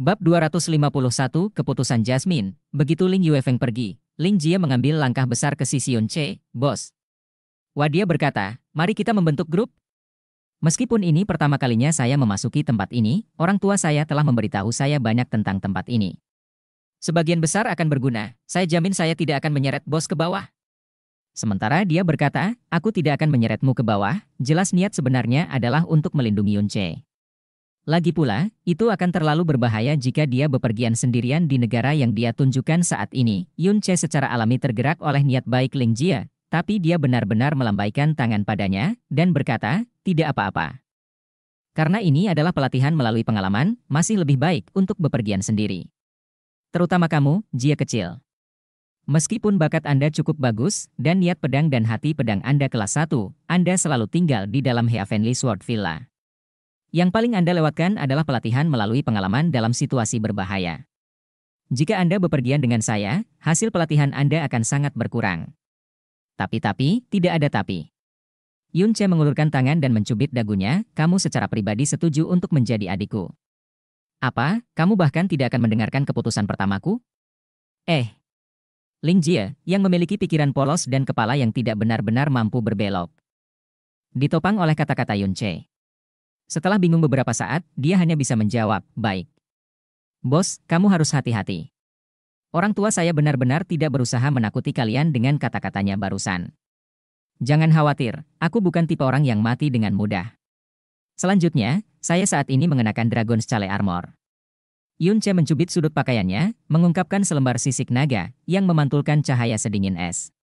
Bab 251, Keputusan Jasmine. Begitu Ling Yuefeng pergi, Ling Jia mengambil langkah besar ke sisi Yun Che, bos. Wadia berkata, mari kita membentuk grup. Meskipun ini pertama kalinya saya memasuki tempat ini, orang tua saya telah memberitahu saya banyak tentang tempat ini. Sebagian besar akan berguna, saya jamin saya tidak akan menyeret bos ke bawah. Sementara dia berkata, aku tidak akan menyeretmu ke bawah, jelas niat sebenarnya adalah untuk melindungi Yunce. Lagi pula, itu akan terlalu berbahaya jika dia bepergian sendirian di negara yang dia tunjukkan saat ini. Yun Che secara alami tergerak oleh niat baik Ling Jia, tapi dia benar-benar melambaikan tangan padanya dan berkata, tidak apa-apa. Karena ini adalah pelatihan melalui pengalaman, masih lebih baik untuk bepergian sendiri. Terutama kamu, Jia kecil. Meskipun bakat Anda cukup bagus, dan niat pedang dan hati pedang Anda kelas 1, Anda selalu tinggal di dalam Heavenly Sword Villa. Yang paling Anda lewatkan adalah pelatihan melalui pengalaman dalam situasi berbahaya. Jika Anda bepergian dengan saya, hasil pelatihan Anda akan sangat berkurang. Tapi-tapi, tidak ada tapi. Yun Che mengulurkan tangan dan mencubit dagunya, kamu secara pribadi setuju untuk menjadi adikku. Apa, kamu bahkan tidak akan mendengarkan keputusan pertamaku? Eh. Ling Jie, yang memiliki pikiran polos dan kepala yang tidak benar-benar mampu berbelok ditopang oleh kata-kata Yun Che. Setelah bingung beberapa saat, dia hanya bisa menjawab, baik. Bos, kamu harus hati-hati. Orang tua saya benar-benar tidak berusaha menakuti kalian dengan kata-katanya barusan. Jangan khawatir, aku bukan tipe orang yang mati dengan mudah. Selanjutnya, saya saat ini mengenakan Dragon Scale Armor. Yun Che mencubit sudut pakaiannya, mengungkapkan selembar sisik naga yang memantulkan cahaya sedingin es.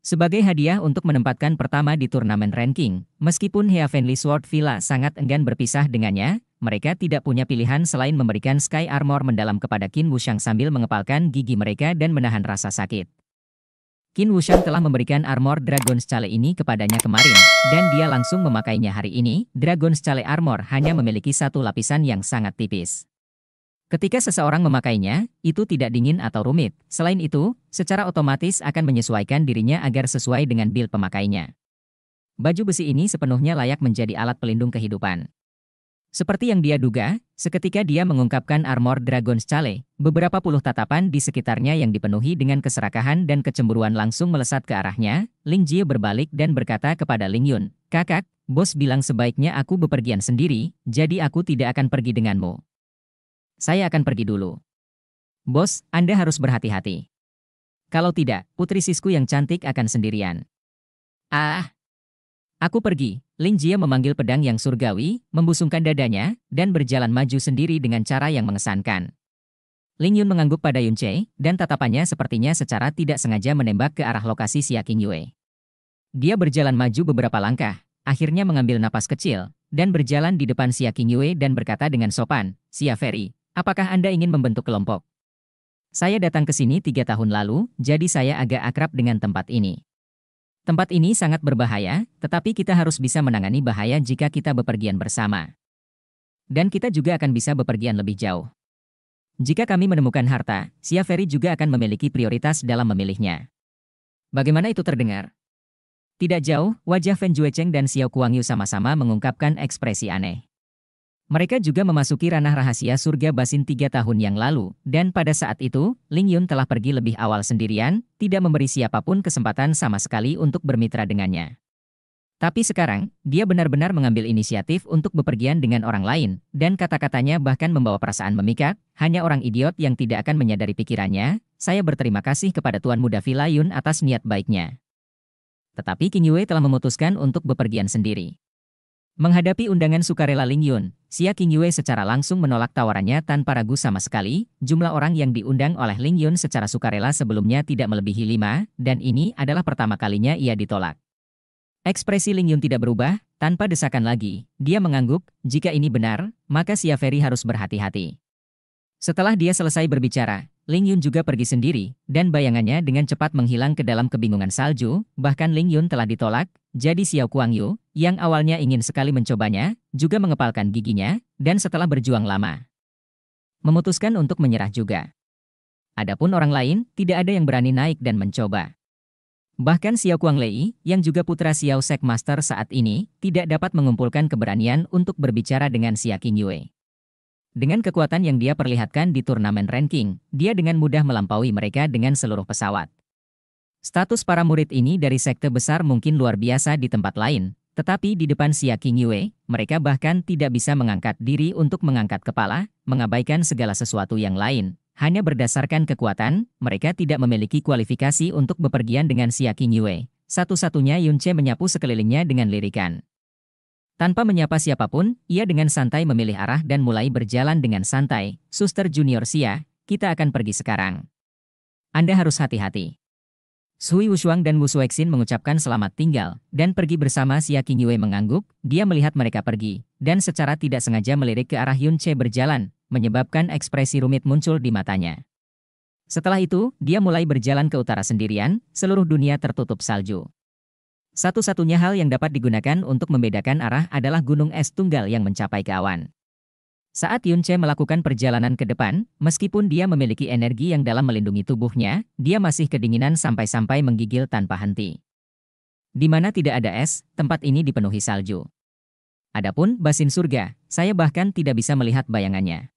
Sebagai hadiah untuk menempatkan pertama di turnamen ranking, meskipun Heavenly Sword Villa sangat enggan berpisah dengannya, mereka tidak punya pilihan selain memberikan Sky Armor mendalam kepada Qin Wushang sambil mengepalkan gigi mereka dan menahan rasa sakit. Qin Wushang telah memberikan armor Dragon's Scale ini kepadanya kemarin, dan dia langsung memakainya hari ini. Dragon's Scale Armor hanya memiliki satu lapisan yang sangat tipis. Ketika seseorang memakainya, itu tidak dingin atau rumit. Selain itu, secara otomatis akan menyesuaikan dirinya agar sesuai dengan bil pemakainya. Baju besi ini sepenuhnya layak menjadi alat pelindung kehidupan. Seperti yang dia duga, seketika dia mengungkapkan armor dragon Chale, beberapa puluh tatapan di sekitarnya yang dipenuhi dengan keserakahan dan kecemburuan langsung melesat ke arahnya, Ling Jie berbalik dan berkata kepada Ling Yun, Kakak, bos bilang sebaiknya aku bepergian sendiri, jadi aku tidak akan pergi denganmu. Saya akan pergi dulu. Bos, Anda harus berhati-hati. Kalau tidak, putri sisku yang cantik akan sendirian. Ah. Aku pergi. Lin Jia memanggil pedang yang surgawi, membusungkan dadanya, dan berjalan maju sendiri dengan cara yang mengesankan. Ling Yun mengangguk pada Yun Che, dan tatapannya sepertinya secara tidak sengaja menembak ke arah lokasi Xia King Yue. Dia berjalan maju beberapa langkah, akhirnya mengambil napas kecil, dan berjalan di depan Xia King Yue dan berkata dengan sopan, Xia Ferry, Apakah Anda ingin membentuk kelompok? Saya datang ke sini tiga tahun lalu, jadi saya agak akrab dengan tempat ini. Tempat ini sangat berbahaya, tetapi kita harus bisa menangani bahaya jika kita bepergian bersama. Dan kita juga akan bisa bepergian lebih jauh. Jika kami menemukan harta, Sia Ferry juga akan memiliki prioritas dalam memilihnya. Bagaimana itu terdengar? Tidak jauh, wajah Fan Cheng dan Xiao Kuang Yu sama-sama mengungkapkan ekspresi aneh. Mereka juga memasuki ranah rahasia surga Basin tiga tahun yang lalu, dan pada saat itu, Ling Yun telah pergi lebih awal sendirian, tidak memberi siapapun kesempatan sama sekali untuk bermitra dengannya. Tapi sekarang, dia benar-benar mengambil inisiatif untuk bepergian dengan orang lain, dan kata-katanya bahkan membawa perasaan memikat, hanya orang idiot yang tidak akan menyadari pikirannya, saya berterima kasih kepada Tuan Muda Villa Yun atas niat baiknya. Tetapi King Yue telah memutuskan untuk bepergian sendiri. Menghadapi undangan sukarela Ling Yun, Xia Qingyue secara langsung menolak tawarannya tanpa ragu sama sekali, jumlah orang yang diundang oleh Ling Yun secara sukarela sebelumnya tidak melebihi lima, dan ini adalah pertama kalinya ia ditolak. Ekspresi Ling Yun tidak berubah, tanpa desakan lagi, dia mengangguk, jika ini benar, maka Xia Ferry harus berhati-hati. Setelah dia selesai berbicara, Ling Yun juga pergi sendiri, dan bayangannya dengan cepat menghilang ke dalam kebingungan salju, bahkan Ling Yun telah ditolak, jadi Xiao Kuang Yu, yang awalnya ingin sekali mencobanya, juga mengepalkan giginya, dan setelah berjuang lama, memutuskan untuk menyerah juga. Adapun orang lain, tidak ada yang berani naik dan mencoba. Bahkan Xiao Kuang Lei, yang juga putra Xiao Sek Master saat ini, tidak dapat mengumpulkan keberanian untuk berbicara dengan Xia King Yue. Dengan kekuatan yang dia perlihatkan di turnamen ranking, dia dengan mudah melampaui mereka dengan seluruh pesawat. Status para murid ini dari sekte besar mungkin luar biasa di tempat lain, tetapi di depan Xia Yue, mereka bahkan tidak bisa mengangkat diri untuk mengangkat kepala, mengabaikan segala sesuatu yang lain. Hanya berdasarkan kekuatan, mereka tidak memiliki kualifikasi untuk bepergian dengan Xia Yue. Satu-satunya Yunche menyapu sekelilingnya dengan lirikan. Tanpa menyapa siapapun, ia dengan santai memilih arah dan mulai berjalan dengan santai. Suster Junior Sia, kita akan pergi sekarang. Anda harus hati-hati. Sui Wushuang dan Wu Suexin mengucapkan selamat tinggal, dan pergi bersama Sia Qingyue mengangguk, dia melihat mereka pergi, dan secara tidak sengaja melirik ke arah Yun Che berjalan, menyebabkan ekspresi rumit muncul di matanya. Setelah itu, dia mulai berjalan ke utara sendirian, seluruh dunia tertutup salju. Satu-satunya hal yang dapat digunakan untuk membedakan arah adalah gunung es tunggal yang mencapai ke awan. Saat Yun Che melakukan perjalanan ke depan, meskipun dia memiliki energi yang dalam melindungi tubuhnya, dia masih kedinginan sampai-sampai menggigil tanpa henti. Di mana tidak ada es, tempat ini dipenuhi salju. Adapun basin surga, saya bahkan tidak bisa melihat bayangannya.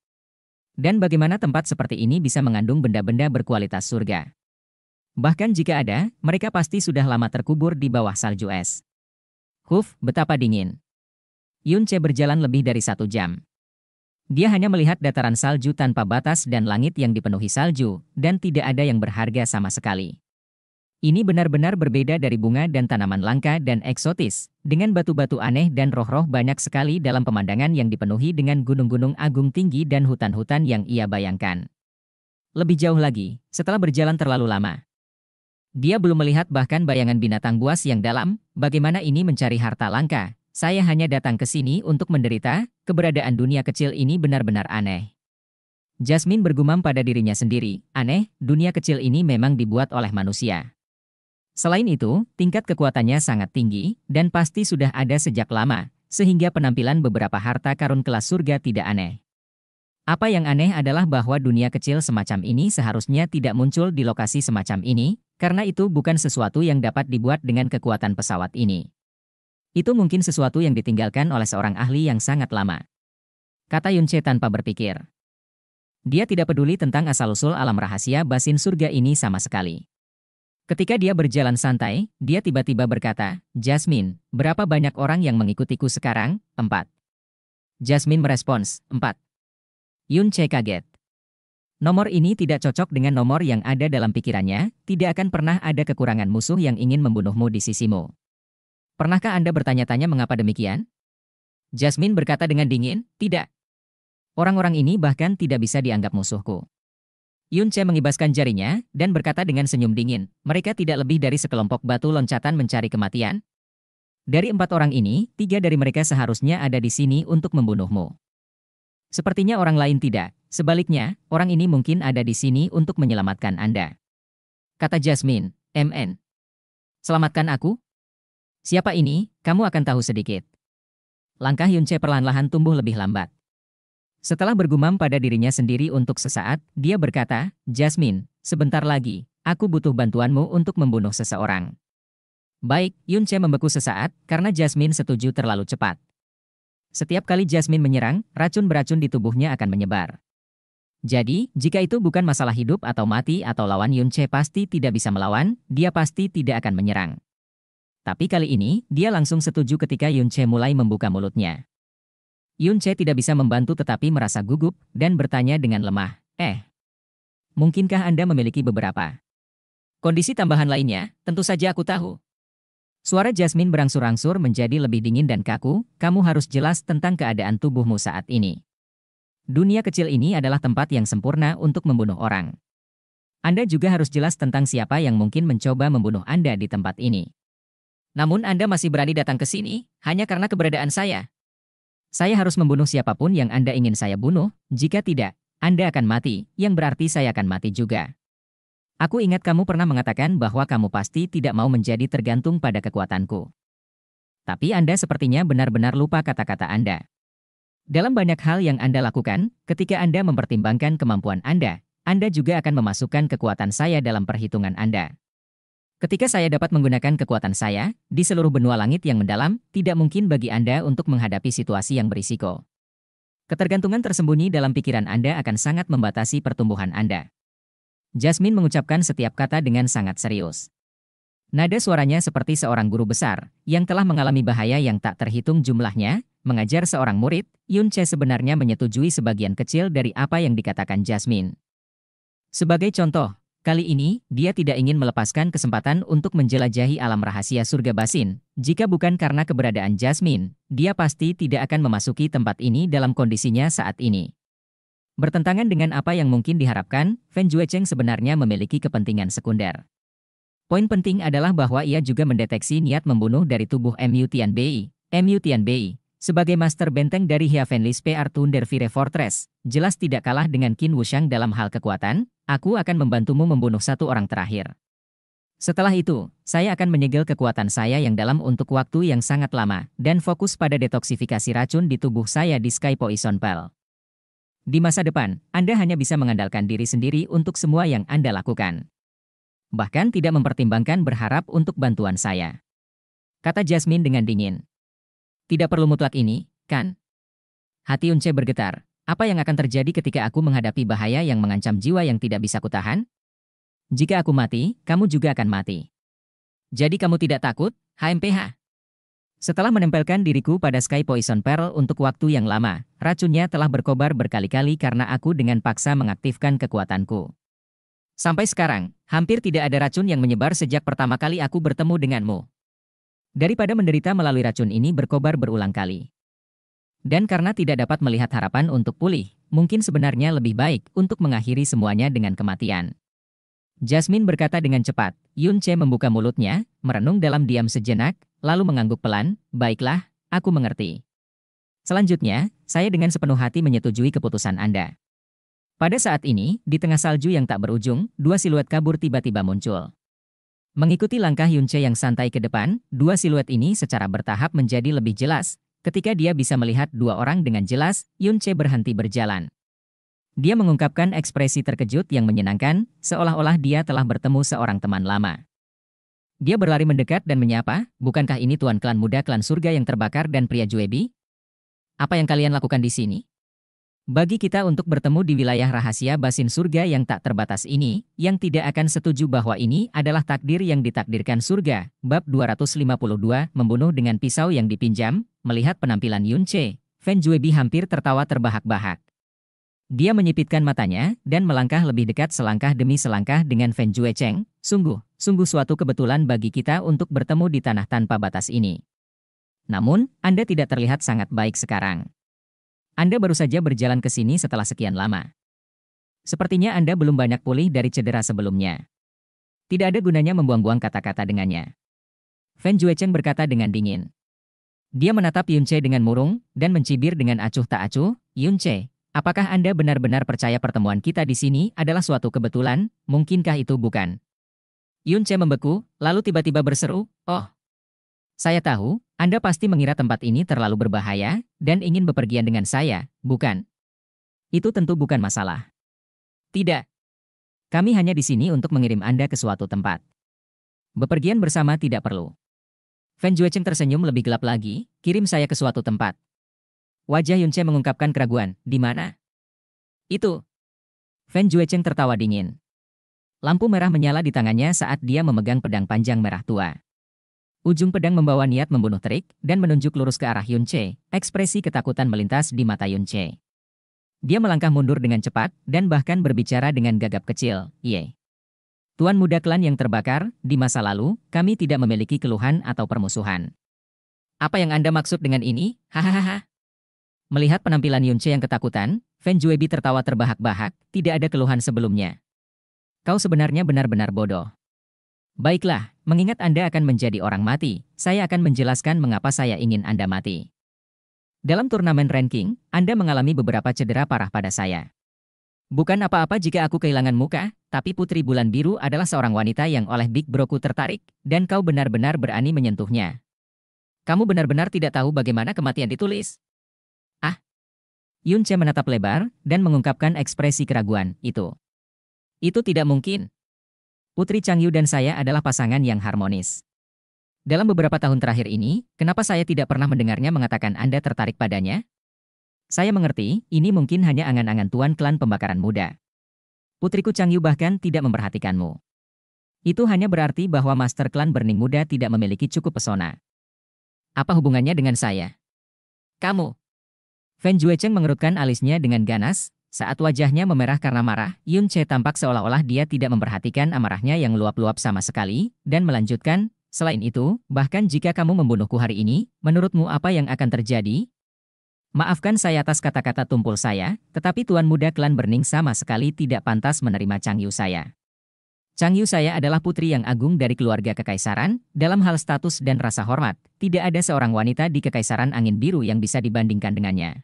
Dan bagaimana tempat seperti ini bisa mengandung benda-benda berkualitas surga? Bahkan jika ada, mereka pasti sudah lama terkubur di bawah salju es. Huf, betapa dingin. Yunche berjalan lebih dari satu jam. Dia hanya melihat dataran salju tanpa batas dan langit yang dipenuhi salju, dan tidak ada yang berharga sama sekali. Ini benar-benar berbeda dari bunga dan tanaman langka dan eksotis, dengan batu-batu aneh dan roh-roh banyak sekali dalam pemandangan yang dipenuhi dengan gunung-gunung agung tinggi dan hutan-hutan yang ia bayangkan. Lebih jauh lagi, setelah berjalan terlalu lama, dia belum melihat bahkan bayangan binatang buas yang dalam, bagaimana ini mencari harta langka. Saya hanya datang ke sini untuk menderita, keberadaan dunia kecil ini benar-benar aneh. Jasmine bergumam pada dirinya sendiri, aneh, dunia kecil ini memang dibuat oleh manusia. Selain itu, tingkat kekuatannya sangat tinggi, dan pasti sudah ada sejak lama, sehingga penampilan beberapa harta karun kelas surga tidak aneh. Apa yang aneh adalah bahwa dunia kecil semacam ini seharusnya tidak muncul di lokasi semacam ini, karena itu bukan sesuatu yang dapat dibuat dengan kekuatan pesawat ini. Itu mungkin sesuatu yang ditinggalkan oleh seorang ahli yang sangat lama. Kata Yunche tanpa berpikir. Dia tidak peduli tentang asal-usul alam rahasia basin surga ini sama sekali. Ketika dia berjalan santai, dia tiba-tiba berkata, Jasmine, berapa banyak orang yang mengikutiku sekarang? Empat. Jasmine merespons, empat. Yun kaget. Nomor ini tidak cocok dengan nomor yang ada dalam pikirannya, tidak akan pernah ada kekurangan musuh yang ingin membunuhmu di sisimu. Pernahkah Anda bertanya-tanya mengapa demikian? Jasmine berkata dengan dingin, tidak. Orang-orang ini bahkan tidak bisa dianggap musuhku. Yun Che mengibaskan jarinya dan berkata dengan senyum dingin, mereka tidak lebih dari sekelompok batu loncatan mencari kematian. Dari empat orang ini, tiga dari mereka seharusnya ada di sini untuk membunuhmu. Sepertinya orang lain tidak. Sebaliknya, orang ini mungkin ada di sini untuk menyelamatkan Anda. Kata Jasmine, MN. Selamatkan aku? Siapa ini? Kamu akan tahu sedikit. Langkah Yunce perlahan-lahan tumbuh lebih lambat. Setelah bergumam pada dirinya sendiri untuk sesaat, dia berkata, Jasmine, sebentar lagi, aku butuh bantuanmu untuk membunuh seseorang. Baik, Yunce membeku sesaat karena Jasmine setuju terlalu cepat. Setiap kali Jasmine menyerang, racun beracun di tubuhnya akan menyebar. Jadi, jika itu bukan masalah hidup atau mati atau lawan Yunche pasti tidak bisa melawan, dia pasti tidak akan menyerang. Tapi kali ini, dia langsung setuju ketika Yunche mulai membuka mulutnya. Yunche tidak bisa membantu tetapi merasa gugup dan bertanya dengan lemah, Eh, mungkinkah Anda memiliki beberapa? Kondisi tambahan lainnya, tentu saja aku tahu, Suara Jasmine berangsur-angsur menjadi lebih dingin dan kaku, kamu harus jelas tentang keadaan tubuhmu saat ini. Dunia kecil ini adalah tempat yang sempurna untuk membunuh orang. Anda juga harus jelas tentang siapa yang mungkin mencoba membunuh Anda di tempat ini. Namun Anda masih berani datang ke sini, hanya karena keberadaan saya. Saya harus membunuh siapapun yang Anda ingin saya bunuh, jika tidak, Anda akan mati, yang berarti saya akan mati juga. Aku ingat kamu pernah mengatakan bahwa kamu pasti tidak mau menjadi tergantung pada kekuatanku. Tapi Anda sepertinya benar-benar lupa kata-kata Anda. Dalam banyak hal yang Anda lakukan, ketika Anda mempertimbangkan kemampuan Anda, Anda juga akan memasukkan kekuatan saya dalam perhitungan Anda. Ketika saya dapat menggunakan kekuatan saya, di seluruh benua langit yang mendalam, tidak mungkin bagi Anda untuk menghadapi situasi yang berisiko. Ketergantungan tersembunyi dalam pikiran Anda akan sangat membatasi pertumbuhan Anda. Jasmine mengucapkan setiap kata dengan sangat serius. Nada suaranya seperti seorang guru besar, yang telah mengalami bahaya yang tak terhitung jumlahnya, mengajar seorang murid, Yun Che sebenarnya menyetujui sebagian kecil dari apa yang dikatakan Jasmine. Sebagai contoh, kali ini, dia tidak ingin melepaskan kesempatan untuk menjelajahi alam rahasia surga basin. Jika bukan karena keberadaan Jasmine, dia pasti tidak akan memasuki tempat ini dalam kondisinya saat ini. Bertentangan dengan apa yang mungkin diharapkan, Fan Juecheng sebenarnya memiliki kepentingan sekunder. Poin penting adalah bahwa ia juga mendeteksi niat membunuh dari tubuh MU Tianbei. MU Tianbei, sebagai master benteng dari Hia Fenlis PR Thunder Vire Fortress, jelas tidak kalah dengan Qin Wushang dalam hal kekuatan, aku akan membantumu membunuh satu orang terakhir. Setelah itu, saya akan menyegel kekuatan saya yang dalam untuk waktu yang sangat lama, dan fokus pada detoksifikasi racun di tubuh saya di Sky Poison Pearl. Di masa depan, Anda hanya bisa mengandalkan diri sendiri untuk semua yang Anda lakukan. Bahkan tidak mempertimbangkan berharap untuk bantuan saya. Kata Jasmine dengan dingin. Tidak perlu mutlak ini, kan? Hati Unce bergetar. Apa yang akan terjadi ketika aku menghadapi bahaya yang mengancam jiwa yang tidak bisa kutahan? Jika aku mati, kamu juga akan mati. Jadi kamu tidak takut, HMPH? Setelah menempelkan diriku pada Sky Poison Pearl untuk waktu yang lama, racunnya telah berkobar berkali-kali karena aku dengan paksa mengaktifkan kekuatanku. Sampai sekarang, hampir tidak ada racun yang menyebar sejak pertama kali aku bertemu denganmu. Daripada menderita melalui racun ini berkobar berulang kali. Dan karena tidak dapat melihat harapan untuk pulih, mungkin sebenarnya lebih baik untuk mengakhiri semuanya dengan kematian. Jasmine berkata dengan cepat, Yun Che membuka mulutnya, merenung dalam diam sejenak, lalu mengangguk pelan, baiklah, aku mengerti. Selanjutnya, saya dengan sepenuh hati menyetujui keputusan Anda. Pada saat ini, di tengah salju yang tak berujung, dua siluet kabur tiba-tiba muncul. Mengikuti langkah Yunche yang santai ke depan, dua siluet ini secara bertahap menjadi lebih jelas. Ketika dia bisa melihat dua orang dengan jelas, Yunche berhenti berjalan. Dia mengungkapkan ekspresi terkejut yang menyenangkan, seolah-olah dia telah bertemu seorang teman lama. Dia berlari mendekat dan menyapa, bukankah ini tuan klan muda klan surga yang terbakar dan pria Juebi? Apa yang kalian lakukan di sini? Bagi kita untuk bertemu di wilayah rahasia basin surga yang tak terbatas ini, yang tidak akan setuju bahwa ini adalah takdir yang ditakdirkan surga. Bab 252, membunuh dengan pisau yang dipinjam, melihat penampilan Yun Che. Fan Juebi hampir tertawa terbahak-bahak. Dia menyipitkan matanya dan melangkah lebih dekat selangkah demi selangkah dengan Feng Jue Cheng. Sungguh, sungguh suatu kebetulan bagi kita untuk bertemu di tanah tanpa batas ini. Namun, Anda tidak terlihat sangat baik sekarang. Anda baru saja berjalan ke sini setelah sekian lama. Sepertinya Anda belum banyak pulih dari cedera sebelumnya. Tidak ada gunanya membuang-buang kata-kata dengannya. Feng Jue Cheng berkata dengan dingin. Dia menatap Yun Che dengan murung dan mencibir dengan acuh tak acuh, Yun Che, Apakah Anda benar-benar percaya pertemuan kita di sini adalah suatu kebetulan? Mungkinkah itu bukan? Yun Che membeku, lalu tiba-tiba berseru, Oh, saya tahu, Anda pasti mengira tempat ini terlalu berbahaya dan ingin bepergian dengan saya, bukan? Itu tentu bukan masalah. Tidak. Kami hanya di sini untuk mengirim Anda ke suatu tempat. Bepergian bersama tidak perlu. Fan Cheng tersenyum lebih gelap lagi, kirim saya ke suatu tempat. Wajah Yunche mengungkapkan keraguan, di mana? Itu. Fan Juecheng tertawa dingin. Lampu merah menyala di tangannya saat dia memegang pedang panjang merah tua. Ujung pedang membawa niat membunuh terik dan menunjuk lurus ke arah Yunche, ekspresi ketakutan melintas di mata Yunche. Dia melangkah mundur dengan cepat dan bahkan berbicara dengan gagap kecil, ye. Tuan muda klan yang terbakar, di masa lalu, kami tidak memiliki keluhan atau permusuhan. Apa yang Anda maksud dengan ini? Hahaha. Melihat penampilan Yunche yang ketakutan, Fan Juebi tertawa terbahak-bahak, tidak ada keluhan sebelumnya. Kau sebenarnya benar-benar bodoh. Baiklah, mengingat Anda akan menjadi orang mati, saya akan menjelaskan mengapa saya ingin Anda mati. Dalam turnamen ranking, Anda mengalami beberapa cedera parah pada saya. Bukan apa-apa jika aku kehilangan muka, tapi Putri Bulan Biru adalah seorang wanita yang oleh Big Broku tertarik, dan kau benar-benar berani menyentuhnya. Kamu benar-benar tidak tahu bagaimana kematian ditulis. Yun Che menatap lebar dan mengungkapkan ekspresi keraguan, itu. Itu tidak mungkin. Putri Chang Yu dan saya adalah pasangan yang harmonis. Dalam beberapa tahun terakhir ini, kenapa saya tidak pernah mendengarnya mengatakan Anda tertarik padanya? Saya mengerti, ini mungkin hanya angan-angan tuan klan pembakaran muda. Putriku Chang Yu bahkan tidak memperhatikanmu. Itu hanya berarti bahwa Master Klan Burning Muda tidak memiliki cukup pesona. Apa hubungannya dengan saya? Kamu. Fan Juecheng mengerutkan alisnya dengan ganas, saat wajahnya memerah karena marah, Yun Che tampak seolah-olah dia tidak memperhatikan amarahnya yang luap-luap sama sekali, dan melanjutkan, selain itu, bahkan jika kamu membunuhku hari ini, menurutmu apa yang akan terjadi? Maafkan saya atas kata-kata tumpul saya, tetapi Tuan Muda Klan Berning sama sekali tidak pantas menerima Chang Yu saya. Chang Yu saya adalah putri yang agung dari keluarga kekaisaran, dalam hal status dan rasa hormat, tidak ada seorang wanita di kekaisaran angin biru yang bisa dibandingkan dengannya.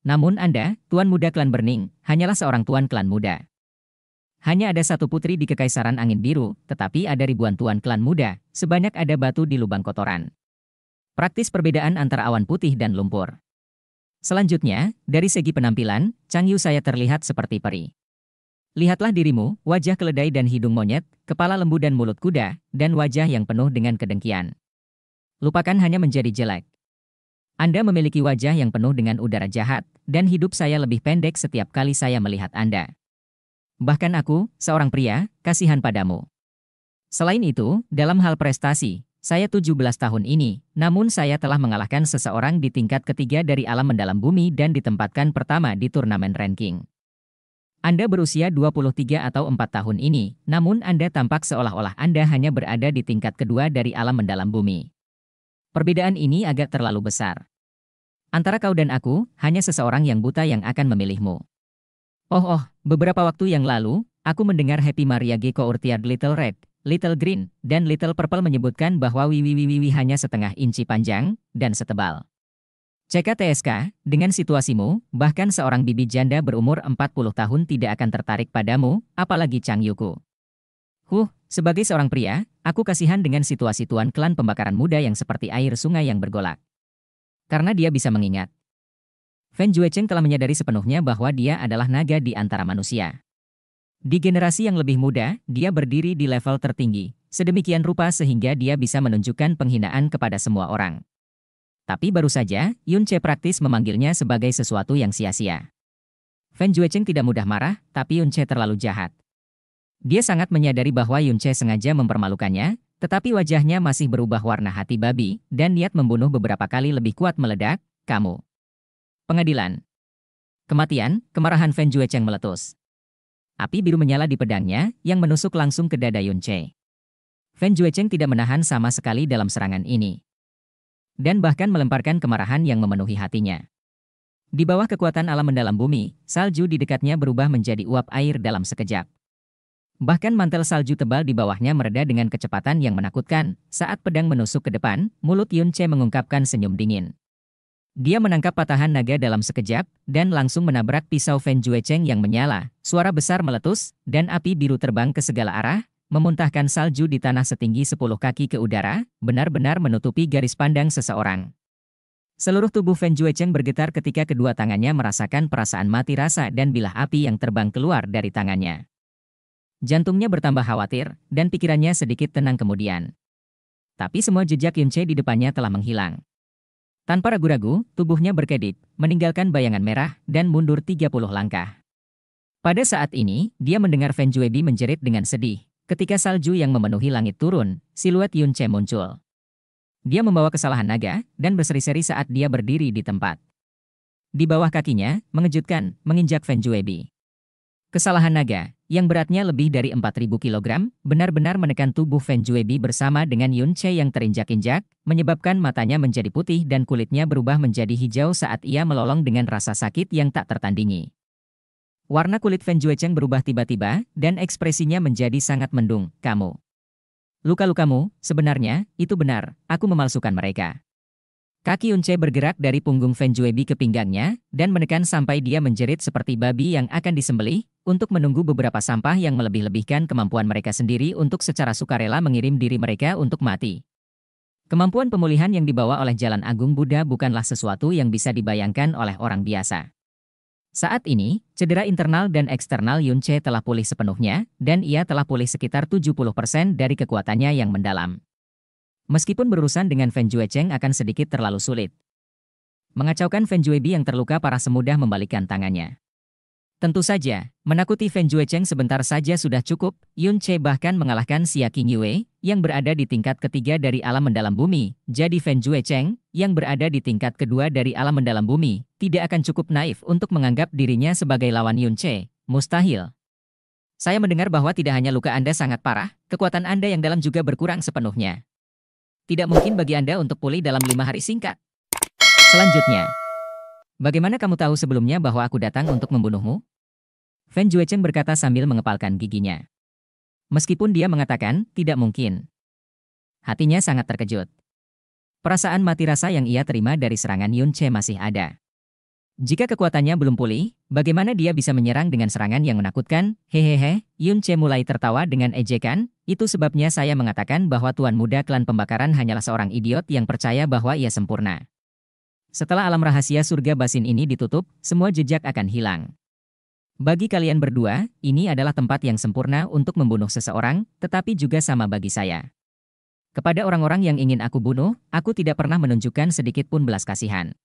Namun Anda, Tuan Muda Klan Berning, hanyalah seorang Tuan Klan Muda. Hanya ada satu putri di Kekaisaran Angin Biru, tetapi ada ribuan Tuan Klan Muda, sebanyak ada batu di lubang kotoran. Praktis perbedaan antara awan putih dan lumpur. Selanjutnya, dari segi penampilan, Chang Yu saya terlihat seperti peri. Lihatlah dirimu, wajah keledai dan hidung monyet, kepala lembu dan mulut kuda, dan wajah yang penuh dengan kedengkian. Lupakan hanya menjadi jelek. Anda memiliki wajah yang penuh dengan udara jahat, dan hidup saya lebih pendek setiap kali saya melihat Anda. Bahkan aku, seorang pria, kasihan padamu. Selain itu, dalam hal prestasi, saya 17 tahun ini, namun saya telah mengalahkan seseorang di tingkat ketiga dari alam mendalam bumi dan ditempatkan pertama di turnamen ranking. Anda berusia 23 atau 4 tahun ini, namun Anda tampak seolah-olah Anda hanya berada di tingkat kedua dari alam mendalam bumi. Perbedaan ini agak terlalu besar. Antara kau dan aku, hanya seseorang yang buta yang akan memilihmu. Oh oh, beberapa waktu yang lalu, aku mendengar Happy Maria Geko Urtiad Little Red, Little Green, dan Little Purple menyebutkan bahwa Wiwi Wiwi -wi hanya setengah inci panjang dan setebal. CKTSK, dengan situasimu, bahkan seorang bibi janda berumur 40 tahun tidak akan tertarik padamu, apalagi Chang Yuku. Huh, sebagai seorang pria, aku kasihan dengan situasi tuan klan pembakaran muda yang seperti air sungai yang bergolak karena dia bisa mengingat. Fan Juecheng telah menyadari sepenuhnya bahwa dia adalah naga di antara manusia. Di generasi yang lebih muda, dia berdiri di level tertinggi, sedemikian rupa sehingga dia bisa menunjukkan penghinaan kepada semua orang. Tapi baru saja, Yun Che praktis memanggilnya sebagai sesuatu yang sia-sia. Fan Juecheng tidak mudah marah, tapi Yun Che terlalu jahat. Dia sangat menyadari bahwa Yun Che sengaja mempermalukannya, tetapi wajahnya masih berubah warna hati babi, dan niat membunuh beberapa kali lebih kuat meledak, kamu. Pengadilan. Kematian, kemarahan Fan Juecheng meletus. Api biru menyala di pedangnya, yang menusuk langsung ke dada Yun Che. Fan Juecheng tidak menahan sama sekali dalam serangan ini. Dan bahkan melemparkan kemarahan yang memenuhi hatinya. Di bawah kekuatan alam mendalam bumi, salju di dekatnya berubah menjadi uap air dalam sekejap. Bahkan mantel salju tebal di bawahnya mereda dengan kecepatan yang menakutkan. Saat pedang menusuk ke depan, mulut Yun Che mengungkapkan senyum dingin. Dia menangkap patahan naga dalam sekejap, dan langsung menabrak pisau Fen Cheng yang menyala. Suara besar meletus, dan api biru terbang ke segala arah, memuntahkan salju di tanah setinggi 10 kaki ke udara, benar-benar menutupi garis pandang seseorang. Seluruh tubuh Fen Cheng bergetar ketika kedua tangannya merasakan perasaan mati rasa dan bilah api yang terbang keluar dari tangannya. Jantungnya bertambah khawatir, dan pikirannya sedikit tenang kemudian. Tapi semua jejak Yun Che di depannya telah menghilang. Tanpa ragu-ragu, tubuhnya berkedip, meninggalkan bayangan merah, dan mundur 30 langkah. Pada saat ini, dia mendengar Fan Juebi menjerit dengan sedih. Ketika salju yang memenuhi langit turun, siluet Yun Che muncul. Dia membawa kesalahan naga, dan berseri-seri saat dia berdiri di tempat. Di bawah kakinya, mengejutkan, menginjak Fan Kesalahan naga, yang beratnya lebih dari 4.000 kg, benar-benar menekan tubuh Feng Juebi bersama dengan Yun Che yang terinjak-injak, menyebabkan matanya menjadi putih dan kulitnya berubah menjadi hijau saat ia melolong dengan rasa sakit yang tak tertandingi. Warna kulit Feng Juecheng berubah tiba-tiba, dan ekspresinya menjadi sangat mendung, kamu. Luka-lukamu, sebenarnya, itu benar, aku memalsukan mereka. Kaki Unce bergerak dari punggung Fenjuebi ke pinggangnya, dan menekan sampai dia menjerit seperti babi yang akan disembelih, untuk menunggu beberapa sampah yang melebih-lebihkan kemampuan mereka sendiri untuk secara sukarela mengirim diri mereka untuk mati. Kemampuan pemulihan yang dibawa oleh Jalan Agung Buddha bukanlah sesuatu yang bisa dibayangkan oleh orang biasa. Saat ini, cedera internal dan eksternal Yunche telah pulih sepenuhnya, dan ia telah pulih sekitar 70% dari kekuatannya yang mendalam. Meskipun berurusan dengan Fan Cheng akan sedikit terlalu sulit. Mengacaukan Fan Bi yang terluka parah semudah membalikkan tangannya. Tentu saja, menakuti Fan Cheng sebentar saja sudah cukup, Yun Che bahkan mengalahkan Xia Qing Yue, yang berada di tingkat ketiga dari alam mendalam bumi, jadi Fan Cheng, yang berada di tingkat kedua dari alam mendalam bumi, tidak akan cukup naif untuk menganggap dirinya sebagai lawan Yun Che, mustahil. Saya mendengar bahwa tidak hanya luka Anda sangat parah, kekuatan Anda yang dalam juga berkurang sepenuhnya tidak mungkin bagi Anda untuk pulih dalam lima hari singkat. Selanjutnya, bagaimana kamu tahu sebelumnya bahwa aku datang untuk membunuhmu? Fan Juecheng berkata sambil mengepalkan giginya. Meskipun dia mengatakan, tidak mungkin. Hatinya sangat terkejut. Perasaan mati rasa yang ia terima dari serangan Yun Che masih ada. Jika kekuatannya belum pulih, bagaimana dia bisa menyerang dengan serangan yang menakutkan? Hehehe, Yun Che mulai tertawa dengan ejekan, itu sebabnya saya mengatakan bahwa tuan muda klan pembakaran hanyalah seorang idiot yang percaya bahwa ia sempurna. Setelah alam rahasia surga basin ini ditutup, semua jejak akan hilang. Bagi kalian berdua, ini adalah tempat yang sempurna untuk membunuh seseorang, tetapi juga sama bagi saya. Kepada orang-orang yang ingin aku bunuh, aku tidak pernah menunjukkan sedikit pun belas kasihan.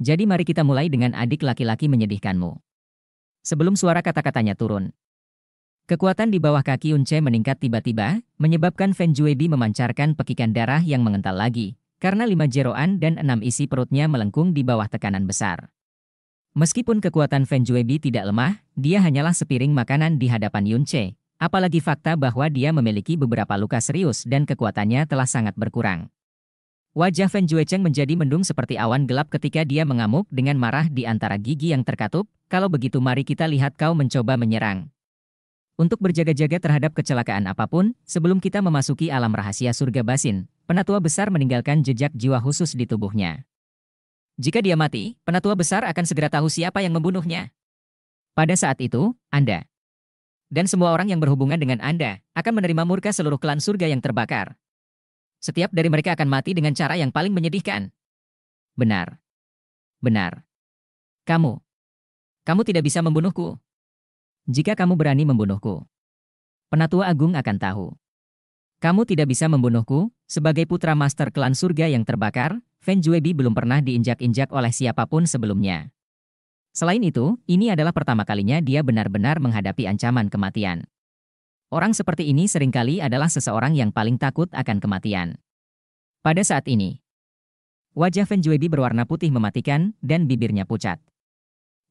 Jadi mari kita mulai dengan adik laki-laki menyedihkanmu. Sebelum suara kata-katanya turun. Kekuatan di bawah kaki Unce meningkat tiba-tiba, menyebabkan Fan Juebi memancarkan pekikan darah yang mengental lagi, karena lima jeroan dan enam isi perutnya melengkung di bawah tekanan besar. Meskipun kekuatan Fan Juebi tidak lemah, dia hanyalah sepiring makanan di hadapan Yunce, apalagi fakta bahwa dia memiliki beberapa luka serius dan kekuatannya telah sangat berkurang. Wajah Feng Juecheng menjadi mendung seperti awan gelap ketika dia mengamuk dengan marah di antara gigi yang terkatup, kalau begitu mari kita lihat kau mencoba menyerang. Untuk berjaga-jaga terhadap kecelakaan apapun, sebelum kita memasuki alam rahasia surga basin, penatua besar meninggalkan jejak jiwa khusus di tubuhnya. Jika dia mati, penatua besar akan segera tahu siapa yang membunuhnya. Pada saat itu, Anda dan semua orang yang berhubungan dengan Anda akan menerima murka seluruh klan surga yang terbakar, setiap dari mereka akan mati dengan cara yang paling menyedihkan. Benar. Benar. Kamu. Kamu tidak bisa membunuhku. Jika kamu berani membunuhku, penatua agung akan tahu. Kamu tidak bisa membunuhku, sebagai putra master klan surga yang terbakar, Fen Juebi belum pernah diinjak-injak oleh siapapun sebelumnya. Selain itu, ini adalah pertama kalinya dia benar-benar menghadapi ancaman kematian. Orang seperti ini seringkali adalah seseorang yang paling takut akan kematian. Pada saat ini, wajah Feng Juebi berwarna putih mematikan dan bibirnya pucat.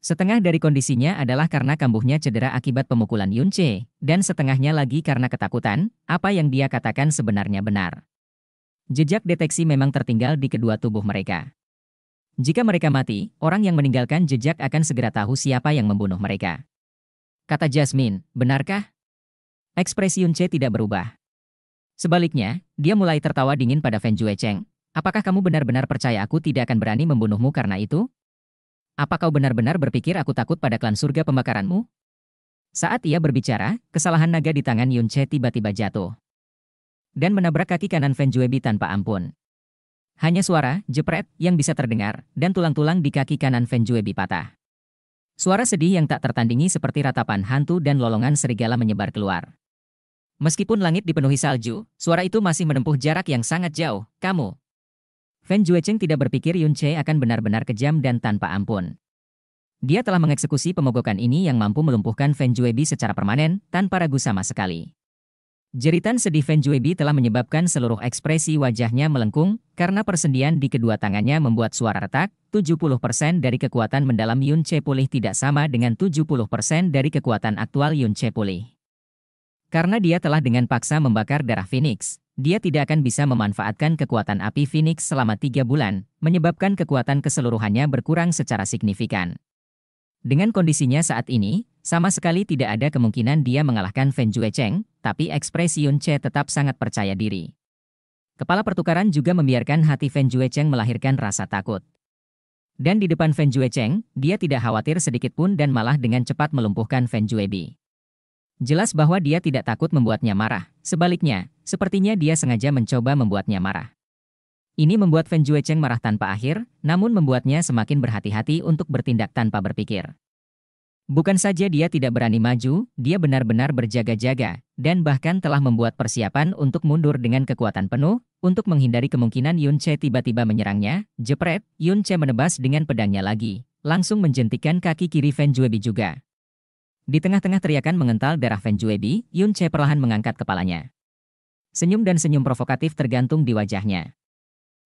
Setengah dari kondisinya adalah karena kambuhnya cedera akibat pemukulan Yun Che, dan setengahnya lagi karena ketakutan, apa yang dia katakan sebenarnya benar. Jejak deteksi memang tertinggal di kedua tubuh mereka. Jika mereka mati, orang yang meninggalkan jejak akan segera tahu siapa yang membunuh mereka. Kata Jasmine, benarkah? Ekspresi Yun Che tidak berubah. Sebaliknya, dia mulai tertawa dingin pada Fan Cheng. Apakah kamu benar-benar percaya aku tidak akan berani membunuhmu karena itu? Apa kau benar-benar berpikir aku takut pada klan surga pembakaranmu? Saat ia berbicara, kesalahan naga di tangan Yun Che tiba-tiba jatuh. Dan menabrak kaki kanan Fan Bi tanpa ampun. Hanya suara, jepret, yang bisa terdengar, dan tulang-tulang di kaki kanan Fan Bi patah. Suara sedih yang tak tertandingi seperti ratapan hantu dan lolongan serigala menyebar keluar. Meskipun langit dipenuhi salju, suara itu masih menempuh jarak yang sangat jauh, kamu. Fan Juecheng tidak berpikir Yun Che akan benar-benar kejam dan tanpa ampun. Dia telah mengeksekusi pemogokan ini yang mampu melumpuhkan Fan Juebi secara permanen, tanpa ragu sama sekali. Jeritan sedih Fan Juebi telah menyebabkan seluruh ekspresi wajahnya melengkung, karena persendian di kedua tangannya membuat suara retak, 70% dari kekuatan mendalam Yun Che pulih tidak sama dengan 70% dari kekuatan aktual Yun Che pulih. Karena dia telah dengan paksa membakar darah Phoenix, dia tidak akan bisa memanfaatkan kekuatan api Phoenix selama tiga bulan, menyebabkan kekuatan keseluruhannya berkurang secara signifikan. Dengan kondisinya saat ini, sama sekali tidak ada kemungkinan dia mengalahkan Fan Cheng, tapi ekspresi Yun Che tetap sangat percaya diri. Kepala pertukaran juga membiarkan hati Fan Cheng melahirkan rasa takut. Dan di depan Fan Cheng, dia tidak khawatir sedikit pun dan malah dengan cepat melumpuhkan Fan Bi. Jelas bahwa dia tidak takut membuatnya marah. Sebaliknya, sepertinya dia sengaja mencoba membuatnya marah. Ini membuat Fan Juecheng marah tanpa akhir, namun membuatnya semakin berhati-hati untuk bertindak tanpa berpikir. Bukan saja dia tidak berani maju, dia benar-benar berjaga-jaga, dan bahkan telah membuat persiapan untuk mundur dengan kekuatan penuh, untuk menghindari kemungkinan Yun Che tiba-tiba menyerangnya, jepret, Yun Che menebas dengan pedangnya lagi, langsung menjentikan kaki kiri Fan Juebi juga. Di tengah-tengah teriakan mengental darah Feng Juebi, Yun Che perlahan mengangkat kepalanya. Senyum dan senyum provokatif tergantung di wajahnya.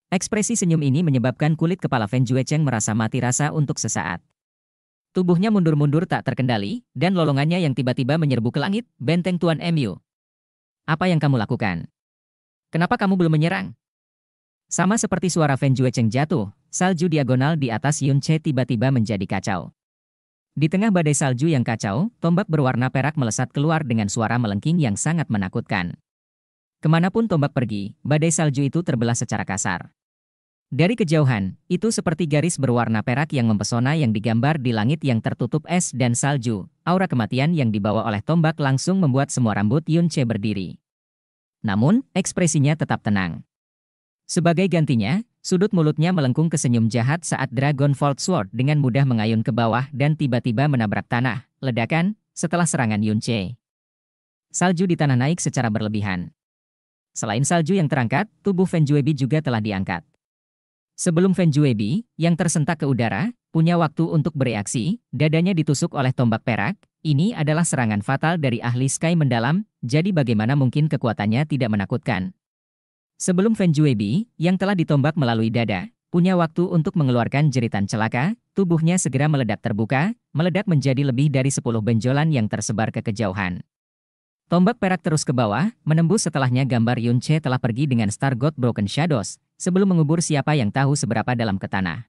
Ekspresi senyum ini menyebabkan kulit kepala Fan Juecheng merasa mati rasa untuk sesaat. Tubuhnya mundur-mundur tak terkendali, dan lolongannya yang tiba-tiba menyerbu ke langit, benteng Tuan MU. Apa yang kamu lakukan? Kenapa kamu belum menyerang? Sama seperti suara Fan Juecheng jatuh, salju diagonal di atas Yun Che tiba-tiba menjadi kacau. Di tengah badai salju yang kacau, tombak berwarna perak melesat keluar dengan suara melengking yang sangat menakutkan. Kemanapun tombak pergi, badai salju itu terbelah secara kasar. Dari kejauhan, itu seperti garis berwarna perak yang mempesona yang digambar di langit yang tertutup es dan salju. Aura kematian yang dibawa oleh tombak langsung membuat semua rambut Yun Yunche berdiri. Namun, ekspresinya tetap tenang. Sebagai gantinya, Sudut mulutnya melengkung ke senyum jahat saat Dragon Vault Sword dengan mudah mengayun ke bawah dan tiba-tiba menabrak tanah, ledakan, setelah serangan Yun Che. Salju di tanah naik secara berlebihan. Selain salju yang terangkat, tubuh Feng Juebi juga telah diangkat. Sebelum Feng Juebi, yang tersentak ke udara, punya waktu untuk bereaksi, dadanya ditusuk oleh tombak perak, ini adalah serangan fatal dari ahli Sky mendalam, jadi bagaimana mungkin kekuatannya tidak menakutkan. Sebelum Fan Juebi, yang telah ditombak melalui dada, punya waktu untuk mengeluarkan jeritan celaka, tubuhnya segera meledak terbuka, meledak menjadi lebih dari sepuluh benjolan yang tersebar ke kejauhan. Tombak perak terus ke bawah, menembus setelahnya gambar Yun Che telah pergi dengan Star God Broken Shadows, sebelum mengubur siapa yang tahu seberapa dalam ke tanah.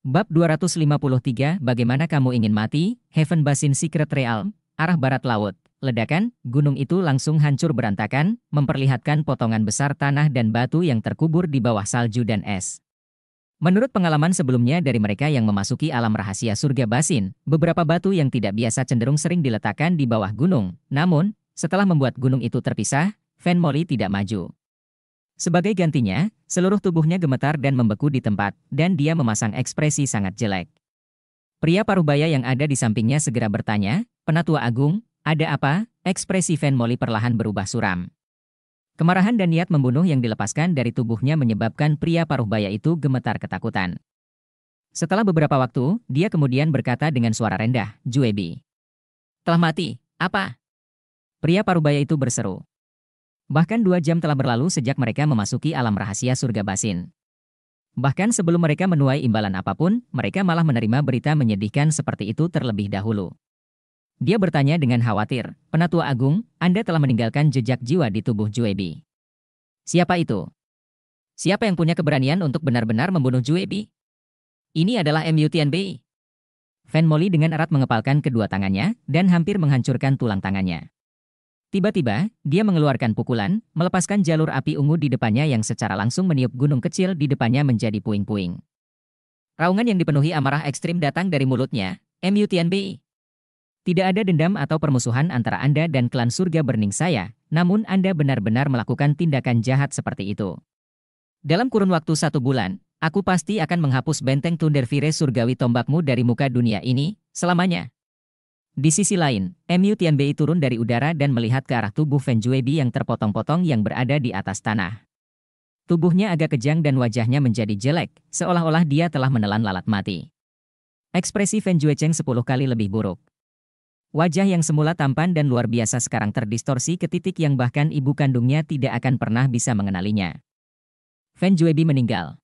Bab 253 Bagaimana Kamu Ingin Mati, Heaven Basin Secret Realm, Arah Barat Laut ledakan, gunung itu langsung hancur berantakan, memperlihatkan potongan besar tanah dan batu yang terkubur di bawah salju dan es. Menurut pengalaman sebelumnya dari mereka yang memasuki alam rahasia surga basin, beberapa batu yang tidak biasa cenderung sering diletakkan di bawah gunung. Namun, setelah membuat gunung itu terpisah, Van Molly tidak maju. Sebagai gantinya, seluruh tubuhnya gemetar dan membeku di tempat, dan dia memasang ekspresi sangat jelek. Pria parubaya yang ada di sampingnya segera bertanya, Penatua Agung, ada apa? Ekspresi Van Molly perlahan berubah suram. Kemarahan dan niat membunuh yang dilepaskan dari tubuhnya menyebabkan pria paruh baya itu gemetar ketakutan. Setelah beberapa waktu, dia kemudian berkata dengan suara rendah, Juebi. Telah mati, apa? Pria paruh baya itu berseru. Bahkan dua jam telah berlalu sejak mereka memasuki alam rahasia surga basin. Bahkan sebelum mereka menuai imbalan apapun, mereka malah menerima berita menyedihkan seperti itu terlebih dahulu. Dia bertanya dengan khawatir, Penatua Agung, Anda telah meninggalkan jejak jiwa di tubuh Juebi. Siapa itu? Siapa yang punya keberanian untuk benar-benar membunuh Juebi? Ini adalah MUTNB. Fan Molly dengan erat mengepalkan kedua tangannya dan hampir menghancurkan tulang tangannya. Tiba-tiba, dia mengeluarkan pukulan, melepaskan jalur api ungu di depannya yang secara langsung meniup gunung kecil di depannya menjadi puing-puing. Raungan yang dipenuhi amarah ekstrim datang dari mulutnya, MUTNBI. Tidak ada dendam atau permusuhan antara Anda dan klan surga burning saya, namun Anda benar-benar melakukan tindakan jahat seperti itu. Dalam kurun waktu satu bulan, aku pasti akan menghapus benteng Thunderfire surgawi tombakmu dari muka dunia ini, selamanya. Di sisi lain, Mu Tianbei turun dari udara dan melihat ke arah tubuh Feng Juebi yang terpotong-potong yang berada di atas tanah. Tubuhnya agak kejang dan wajahnya menjadi jelek, seolah-olah dia telah menelan lalat mati. Ekspresi Feng Juecheng 10 kali lebih buruk. Wajah yang semula tampan dan luar biasa sekarang terdistorsi ke titik yang bahkan ibu kandungnya tidak akan pernah bisa mengenalinya. Fan Juebi meninggal.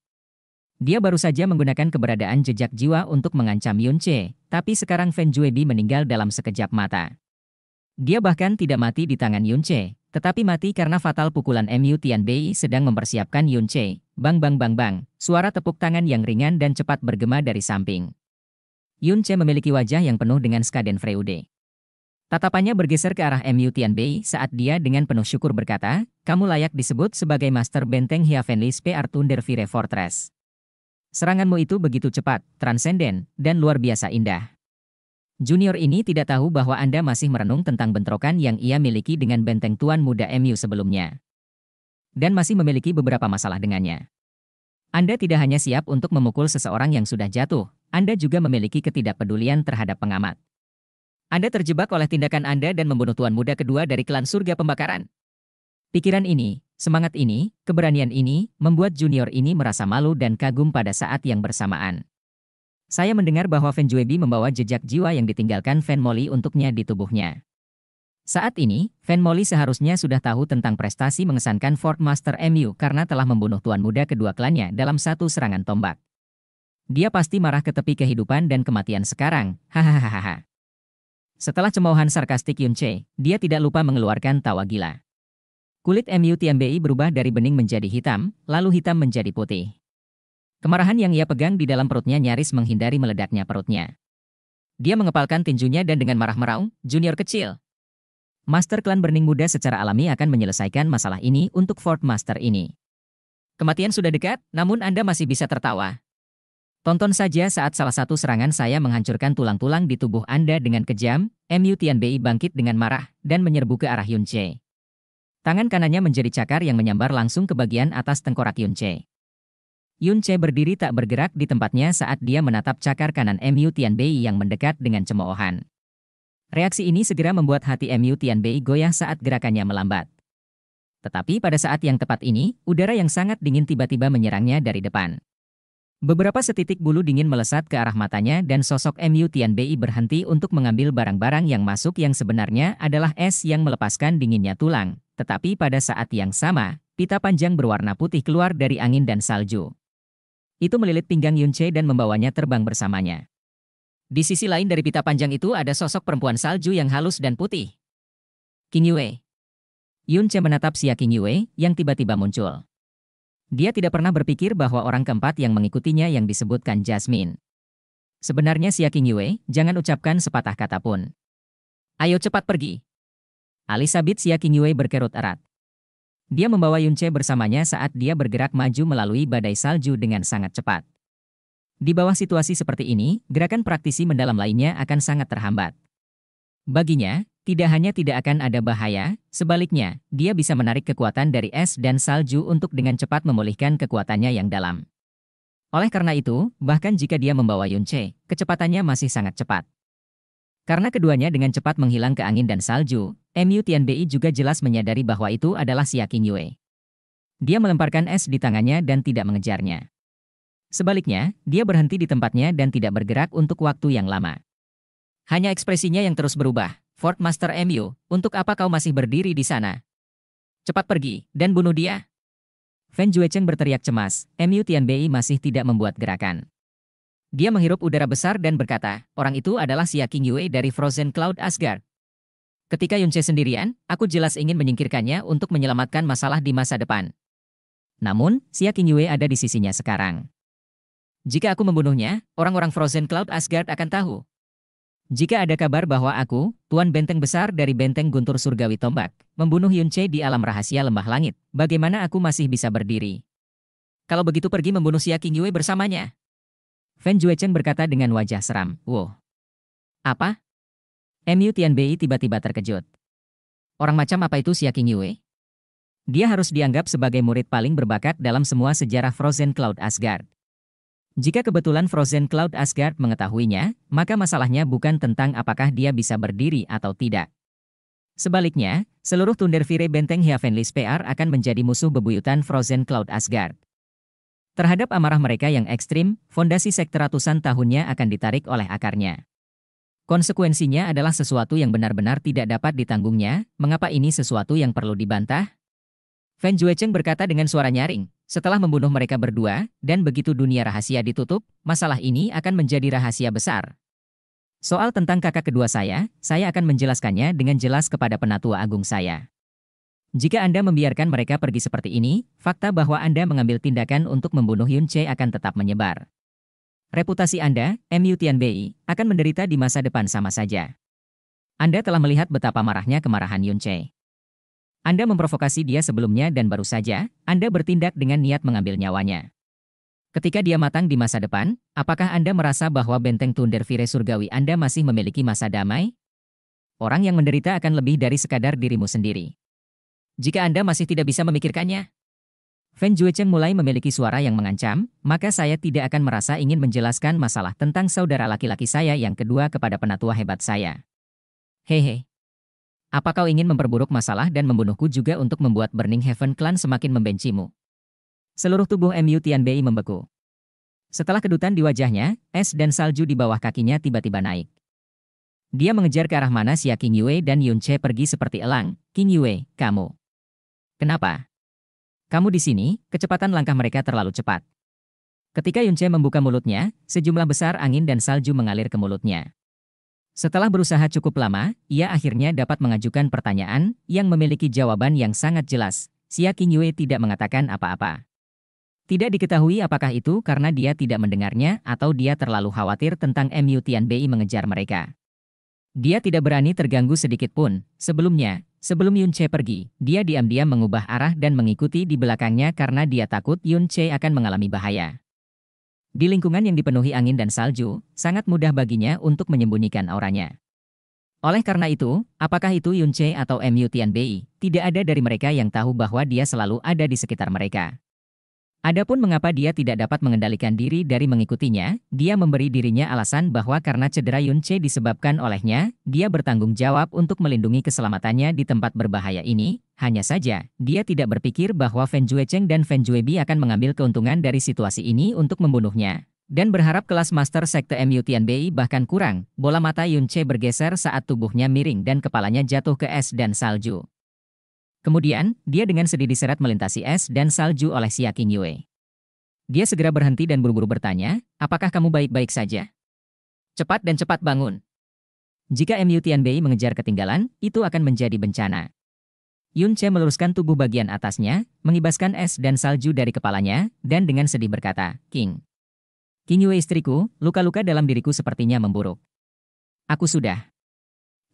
Dia baru saja menggunakan keberadaan jejak jiwa untuk mengancam Yun Che, tapi sekarang Fan Juebi meninggal dalam sekejap mata. Dia bahkan tidak mati di tangan Yun Che, tetapi mati karena fatal pukulan MU Tianbei sedang mempersiapkan Yun Che. Bang bang bang bang, suara tepuk tangan yang ringan dan cepat bergema dari samping. Yun Che memiliki wajah yang penuh dengan skaden freude. Tatapannya bergeser ke arah MU Tianbei saat dia dengan penuh syukur berkata, kamu layak disebut sebagai master benteng Hiavenlis PR Thunder Vire Fortress. Seranganmu itu begitu cepat, transenden, dan luar biasa indah. Junior ini tidak tahu bahwa Anda masih merenung tentang bentrokan yang ia miliki dengan benteng tuan muda MU sebelumnya. Dan masih memiliki beberapa masalah dengannya. Anda tidak hanya siap untuk memukul seseorang yang sudah jatuh, Anda juga memiliki ketidakpedulian terhadap pengamat. Anda terjebak oleh tindakan Anda dan membunuh tuan muda kedua dari klan surga pembakaran. Pikiran ini, semangat ini, keberanian ini, membuat junior ini merasa malu dan kagum pada saat yang bersamaan. Saya mendengar bahwa Fan Juebi membawa jejak jiwa yang ditinggalkan Fan Molly untuknya di tubuhnya. Saat ini, Fan Molly seharusnya sudah tahu tentang prestasi mengesankan Ford Master MU karena telah membunuh tuan muda kedua klannya dalam satu serangan tombak. Dia pasti marah ke tepi kehidupan dan kematian sekarang, hahaha. Setelah cemoohan sarkastik Yun Che, dia tidak lupa mengeluarkan tawa gila. Kulit MU TMBI berubah dari bening menjadi hitam, lalu hitam menjadi putih. Kemarahan yang ia pegang di dalam perutnya nyaris menghindari meledaknya perutnya. Dia mengepalkan tinjunya dan dengan marah meraung, junior kecil. Master klan Burning Muda secara alami akan menyelesaikan masalah ini untuk Ford Master ini. Kematian sudah dekat, namun Anda masih bisa tertawa. Tonton saja saat salah satu serangan saya menghancurkan tulang-tulang di tubuh Anda dengan kejam, MU Tianbei bangkit dengan marah dan menyerbu ke arah Yun Che. Tangan kanannya menjadi cakar yang menyambar langsung ke bagian atas tengkorak Yun Che. Yun Che berdiri tak bergerak di tempatnya saat dia menatap cakar kanan MU Tianbei yang mendekat dengan cemoohan. Reaksi ini segera membuat hati MU Tianbei goyah saat gerakannya melambat. Tetapi pada saat yang tepat ini, udara yang sangat dingin tiba-tiba menyerangnya dari depan. Beberapa setitik bulu dingin melesat ke arah matanya dan sosok MU Tian Tianbei berhenti untuk mengambil barang-barang yang masuk yang sebenarnya adalah es yang melepaskan dinginnya tulang. Tetapi pada saat yang sama, pita panjang berwarna putih keluar dari angin dan salju. Itu melilit pinggang Yun Yunche dan membawanya terbang bersamanya. Di sisi lain dari pita panjang itu ada sosok perempuan salju yang halus dan putih. King Yue. Yun Che menatap Xia King Yue yang tiba-tiba muncul. Dia tidak pernah berpikir bahwa orang keempat yang mengikutinya yang disebutkan Jasmine. Sebenarnya Siaking Yue, jangan ucapkan sepatah kata pun. Ayo cepat pergi. Alisabeth Siaking Yue berkerut erat. Dia membawa Yunche bersamanya saat dia bergerak maju melalui badai salju dengan sangat cepat. Di bawah situasi seperti ini, gerakan praktisi mendalam lainnya akan sangat terhambat. Baginya, tidak hanya tidak akan ada bahaya, sebaliknya, dia bisa menarik kekuatan dari es dan salju untuk dengan cepat memulihkan kekuatannya yang dalam. Oleh karena itu, bahkan jika dia membawa Yunche, kecepatannya masih sangat cepat. Karena keduanya dengan cepat menghilang ke angin dan salju, Mu Tianbei juga jelas menyadari bahwa itu adalah Yakin Yue. Dia melemparkan es di tangannya dan tidak mengejarnya. Sebaliknya, dia berhenti di tempatnya dan tidak bergerak untuk waktu yang lama. Hanya ekspresinya yang terus berubah, Ford Master MU, untuk apa kau masih berdiri di sana? Cepat pergi, dan bunuh dia. Fan Juecheng berteriak cemas, MU Tianbei masih tidak membuat gerakan. Dia menghirup udara besar dan berkata, orang itu adalah Xia King Yue dari Frozen Cloud Asgard. Ketika Yunche sendirian, aku jelas ingin menyingkirkannya untuk menyelamatkan masalah di masa depan. Namun, Xia King Yue ada di sisinya sekarang. Jika aku membunuhnya, orang-orang Frozen Cloud Asgard akan tahu jika ada kabar bahwa aku, Tuan Benteng Besar dari Benteng Guntur Surgawi Tombak, membunuh Che di alam rahasia lembah langit, bagaimana aku masih bisa berdiri? Kalau begitu pergi membunuh Xia King Yue bersamanya. Fan Juechen berkata dengan wajah seram, Wow. Apa? Mu Tianbei tiba-tiba terkejut. Orang macam apa itu Xia King Yue? Dia harus dianggap sebagai murid paling berbakat dalam semua sejarah Frozen Cloud Asgard. Jika kebetulan Frozen Cloud Asgard mengetahuinya, maka masalahnya bukan tentang apakah dia bisa berdiri atau tidak. Sebaliknya, seluruh Tundervire benteng Heavenly PR akan menjadi musuh bebuyutan Frozen Cloud Asgard. Terhadap amarah mereka yang ekstrim, fondasi sekte ratusan tahunnya akan ditarik oleh akarnya. Konsekuensinya adalah sesuatu yang benar-benar tidak dapat ditanggungnya, mengapa ini sesuatu yang perlu dibantah? Fan Juecheng berkata dengan suara nyaring. Setelah membunuh mereka berdua, dan begitu dunia rahasia ditutup, masalah ini akan menjadi rahasia besar. Soal tentang kakak kedua saya, saya akan menjelaskannya dengan jelas kepada penatua agung saya. Jika Anda membiarkan mereka pergi seperti ini, fakta bahwa Anda mengambil tindakan untuk membunuh Yun Che akan tetap menyebar. Reputasi Anda, MU Tianbei, akan menderita di masa depan sama saja. Anda telah melihat betapa marahnya kemarahan Yun Che. Anda memprovokasi dia sebelumnya dan baru saja, Anda bertindak dengan niat mengambil nyawanya. Ketika dia matang di masa depan, apakah Anda merasa bahwa benteng Thunderfire surgawi Anda masih memiliki masa damai? Orang yang menderita akan lebih dari sekadar dirimu sendiri. Jika Anda masih tidak bisa memikirkannya, Fan Juecheng mulai memiliki suara yang mengancam, maka saya tidak akan merasa ingin menjelaskan masalah tentang saudara laki-laki saya yang kedua kepada penatua hebat saya. Hehe. Apa kau ingin memperburuk masalah dan membunuhku juga untuk membuat Burning Heaven Clan semakin membencimu? Seluruh tubuh MU Tianbei membeku. Setelah kedutan di wajahnya, es dan salju di bawah kakinya tiba-tiba naik. Dia mengejar ke arah mana Xia King Yue dan Yun Che pergi seperti elang. King Yue, kamu. Kenapa? Kamu di sini, kecepatan langkah mereka terlalu cepat. Ketika Yun Che membuka mulutnya, sejumlah besar angin dan salju mengalir ke mulutnya. Setelah berusaha cukup lama, ia akhirnya dapat mengajukan pertanyaan yang memiliki jawaban yang sangat jelas. Xia Qingyue tidak mengatakan apa-apa. Tidak diketahui apakah itu karena dia tidak mendengarnya atau dia terlalu khawatir tentang MU Tianbei mengejar mereka. Dia tidak berani terganggu sedikit pun. Sebelumnya, sebelum Yun Che pergi, dia diam-diam mengubah arah dan mengikuti di belakangnya karena dia takut Yun Che akan mengalami bahaya. Di lingkungan yang dipenuhi angin dan salju, sangat mudah baginya untuk menyembunyikan auranya. Oleh karena itu, apakah itu Yun Che atau MU Tianbei, tidak ada dari mereka yang tahu bahwa dia selalu ada di sekitar mereka. Adapun mengapa dia tidak dapat mengendalikan diri dari mengikutinya, dia memberi dirinya alasan bahwa karena cedera Yun Yunche disebabkan olehnya, dia bertanggung jawab untuk melindungi keselamatannya di tempat berbahaya ini. Hanya saja, dia tidak berpikir bahwa Feng Fan Cheng dan Fan Bi akan mengambil keuntungan dari situasi ini untuk membunuhnya. Dan berharap kelas master sekte MU Tianbei bahkan kurang, bola mata Yun Yunche bergeser saat tubuhnya miring dan kepalanya jatuh ke es dan salju. Kemudian, dia dengan sedih diseret melintasi es dan salju oleh King Yue. Dia segera berhenti dan buru-buru bertanya, apakah kamu baik-baik saja? Cepat dan cepat bangun. Jika MU Tianbei mengejar ketinggalan, itu akan menjadi bencana. Yun Che meluruskan tubuh bagian atasnya, mengibaskan es dan salju dari kepalanya, dan dengan sedih berkata, King. King Yue istriku, luka-luka dalam diriku sepertinya memburuk. Aku sudah.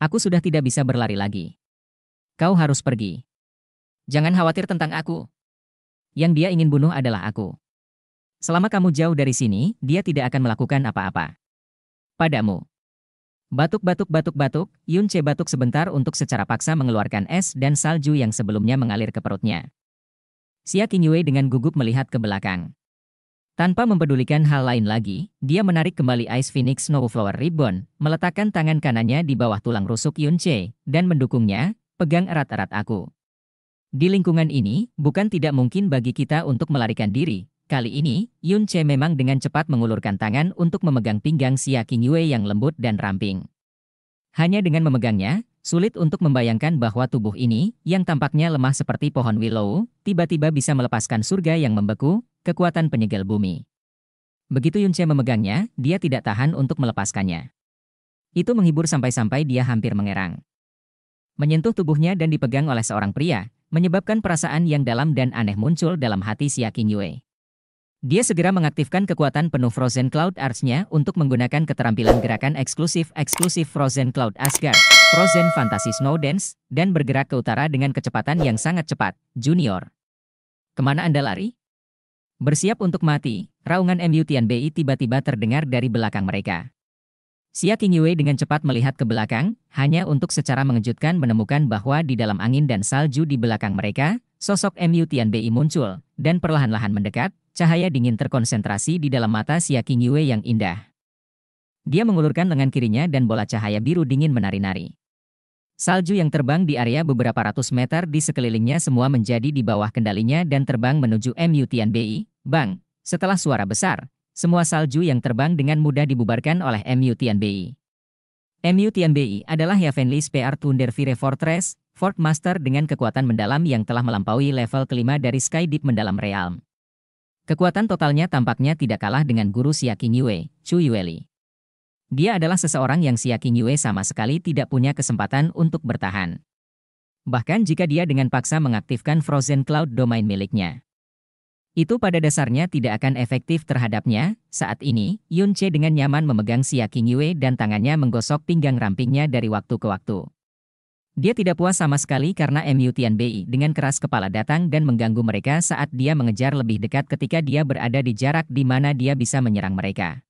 Aku sudah tidak bisa berlari lagi. Kau harus pergi. Jangan khawatir tentang aku. Yang dia ingin bunuh adalah aku. Selama kamu jauh dari sini, dia tidak akan melakukan apa-apa. Padamu. Batuk-batuk-batuk-batuk, Yun Che batuk sebentar untuk secara paksa mengeluarkan es dan salju yang sebelumnya mengalir ke perutnya. Xia Yue dengan gugup melihat ke belakang. Tanpa mempedulikan hal lain lagi, dia menarik kembali Ice Phoenix Snowflower Ribbon, meletakkan tangan kanannya di bawah tulang rusuk Yun Yunche, dan mendukungnya, pegang erat-erat aku. Di lingkungan ini, bukan tidak mungkin bagi kita untuk melarikan diri. Kali ini, Yun Che memang dengan cepat mengulurkan tangan untuk memegang pinggang Xia King Yue yang lembut dan ramping. Hanya dengan memegangnya, sulit untuk membayangkan bahwa tubuh ini, yang tampaknya lemah seperti pohon willow, tiba-tiba bisa melepaskan surga yang membeku, kekuatan penyegel bumi. Begitu Yun Che memegangnya, dia tidak tahan untuk melepaskannya. Itu menghibur sampai-sampai dia hampir mengerang. Menyentuh tubuhnya dan dipegang oleh seorang pria, menyebabkan perasaan yang dalam dan aneh muncul dalam hati Yakin Yue. Dia segera mengaktifkan kekuatan penuh Frozen Cloud Arts-nya untuk menggunakan keterampilan gerakan eksklusif-eksklusif Frozen Cloud Asgard, Frozen Fantasy Snow Dance, dan bergerak ke utara dengan kecepatan yang sangat cepat, Junior. Kemana Anda lari? Bersiap untuk mati, raungan MU Tian Bi tiba-tiba terdengar dari belakang mereka. Xia Qingyue dengan cepat melihat ke belakang, hanya untuk secara mengejutkan menemukan bahwa di dalam angin dan salju di belakang mereka, sosok Mu Tianbei muncul, dan perlahan-lahan mendekat, cahaya dingin terkonsentrasi di dalam mata Xia Qingyue yang indah. Dia mengulurkan lengan kirinya dan bola cahaya biru dingin menari-nari. Salju yang terbang di area beberapa ratus meter di sekelilingnya semua menjadi di bawah kendalinya dan terbang menuju Mu Tianbei. Bang! Setelah suara besar, semua salju yang terbang dengan mudah dibubarkan oleh MU Tianbei. MU Tianbei adalah Heavenly PR Thunder Vire Fortress, Fort Master dengan kekuatan mendalam yang telah melampaui level kelima dari Sky Deep mendalam realm. Kekuatan totalnya tampaknya tidak kalah dengan guru Siaki Yue, Chu Yueli. Dia adalah seseorang yang Siaki Yue sama sekali tidak punya kesempatan untuk bertahan. Bahkan jika dia dengan paksa mengaktifkan Frozen Cloud Domain miliknya itu pada dasarnya tidak akan efektif terhadapnya. Saat ini, Yun Che dengan nyaman memegang Xia Qingyue dan tangannya menggosok pinggang rampingnya dari waktu ke waktu. Dia tidak puas sama sekali karena MU Tianbei dengan keras kepala datang dan mengganggu mereka saat dia mengejar lebih dekat ketika dia berada di jarak di mana dia bisa menyerang mereka.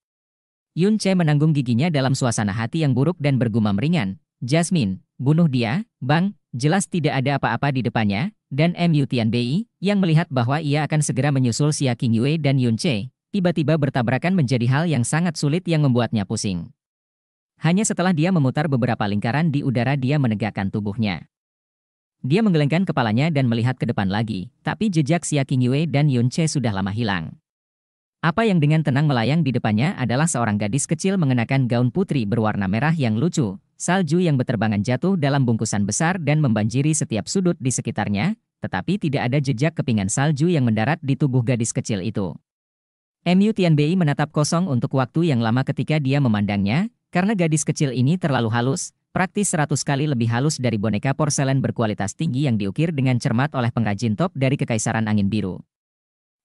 Yun Che menanggung giginya dalam suasana hati yang buruk dan bergumam ringan. Jasmine, bunuh dia, bang, jelas tidak ada apa-apa di depannya, dan MU Tianbei, yang melihat bahwa ia akan segera menyusul Xia Qingyue dan Yun Che, tiba-tiba bertabrakan menjadi hal yang sangat sulit yang membuatnya pusing. Hanya setelah dia memutar beberapa lingkaran di udara dia menegakkan tubuhnya. Dia menggelengkan kepalanya dan melihat ke depan lagi, tapi jejak Xia Qingyue dan Yun Che sudah lama hilang. Apa yang dengan tenang melayang di depannya adalah seorang gadis kecil mengenakan gaun putri berwarna merah yang lucu, Salju yang beterbangan jatuh dalam bungkusan besar dan membanjiri setiap sudut di sekitarnya, tetapi tidak ada jejak kepingan salju yang mendarat di tubuh gadis kecil itu. Mu Tianbei menatap kosong untuk waktu yang lama ketika dia memandangnya, karena gadis kecil ini terlalu halus, praktis 100 kali lebih halus dari boneka porselen berkualitas tinggi yang diukir dengan cermat oleh pengrajin top dari Kekaisaran Angin Biru.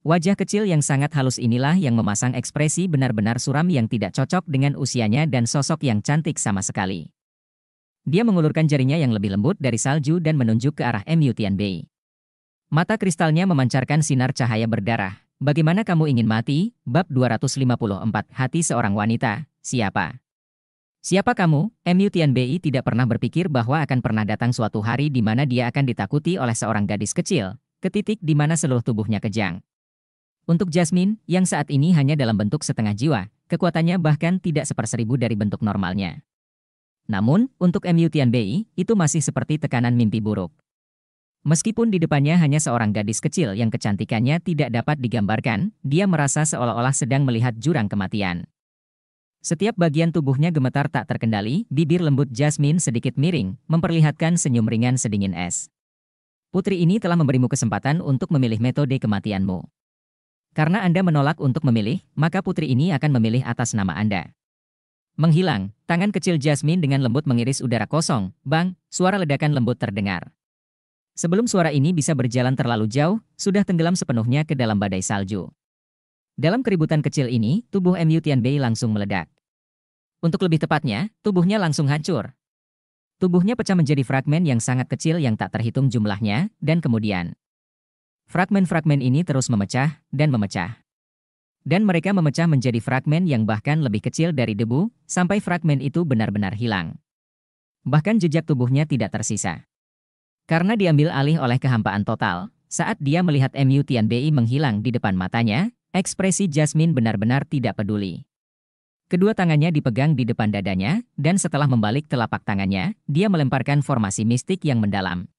Wajah kecil yang sangat halus inilah yang memasang ekspresi benar-benar suram yang tidak cocok dengan usianya dan sosok yang cantik sama sekali. Dia mengulurkan jarinya yang lebih lembut dari salju dan menunjuk ke arah MU Tianbei. Mata kristalnya memancarkan sinar cahaya berdarah. Bagaimana kamu ingin mati? Bab 254 Hati Seorang Wanita, Siapa? Siapa kamu? MU Tianbei tidak pernah berpikir bahwa akan pernah datang suatu hari di mana dia akan ditakuti oleh seorang gadis kecil, ke titik di mana seluruh tubuhnya kejang. Untuk Jasmine, yang saat ini hanya dalam bentuk setengah jiwa, kekuatannya bahkan tidak seperseribu dari bentuk normalnya. Namun, untuk MU Tianbei, itu masih seperti tekanan mimpi buruk. Meskipun di depannya hanya seorang gadis kecil yang kecantikannya tidak dapat digambarkan, dia merasa seolah-olah sedang melihat jurang kematian. Setiap bagian tubuhnya gemetar tak terkendali, bibir lembut Jasmine sedikit miring, memperlihatkan senyum ringan sedingin es. Putri ini telah memberimu kesempatan untuk memilih metode kematianmu. Karena Anda menolak untuk memilih, maka putri ini akan memilih atas nama Anda. Menghilang, tangan kecil Jasmine dengan lembut mengiris udara kosong, bang, suara ledakan lembut terdengar. Sebelum suara ini bisa berjalan terlalu jauh, sudah tenggelam sepenuhnya ke dalam badai salju. Dalam keributan kecil ini, tubuh MU Tianbei langsung meledak. Untuk lebih tepatnya, tubuhnya langsung hancur. Tubuhnya pecah menjadi fragmen yang sangat kecil yang tak terhitung jumlahnya, dan kemudian Fragmen-fragmen ini terus memecah dan memecah. Dan mereka memecah menjadi fragmen yang bahkan lebih kecil dari debu, sampai fragmen itu benar-benar hilang. Bahkan jejak tubuhnya tidak tersisa. Karena diambil alih oleh kehampaan total, saat dia melihat MU Tianbei menghilang di depan matanya, ekspresi Jasmine benar-benar tidak peduli. Kedua tangannya dipegang di depan dadanya, dan setelah membalik telapak tangannya, dia melemparkan formasi mistik yang mendalam.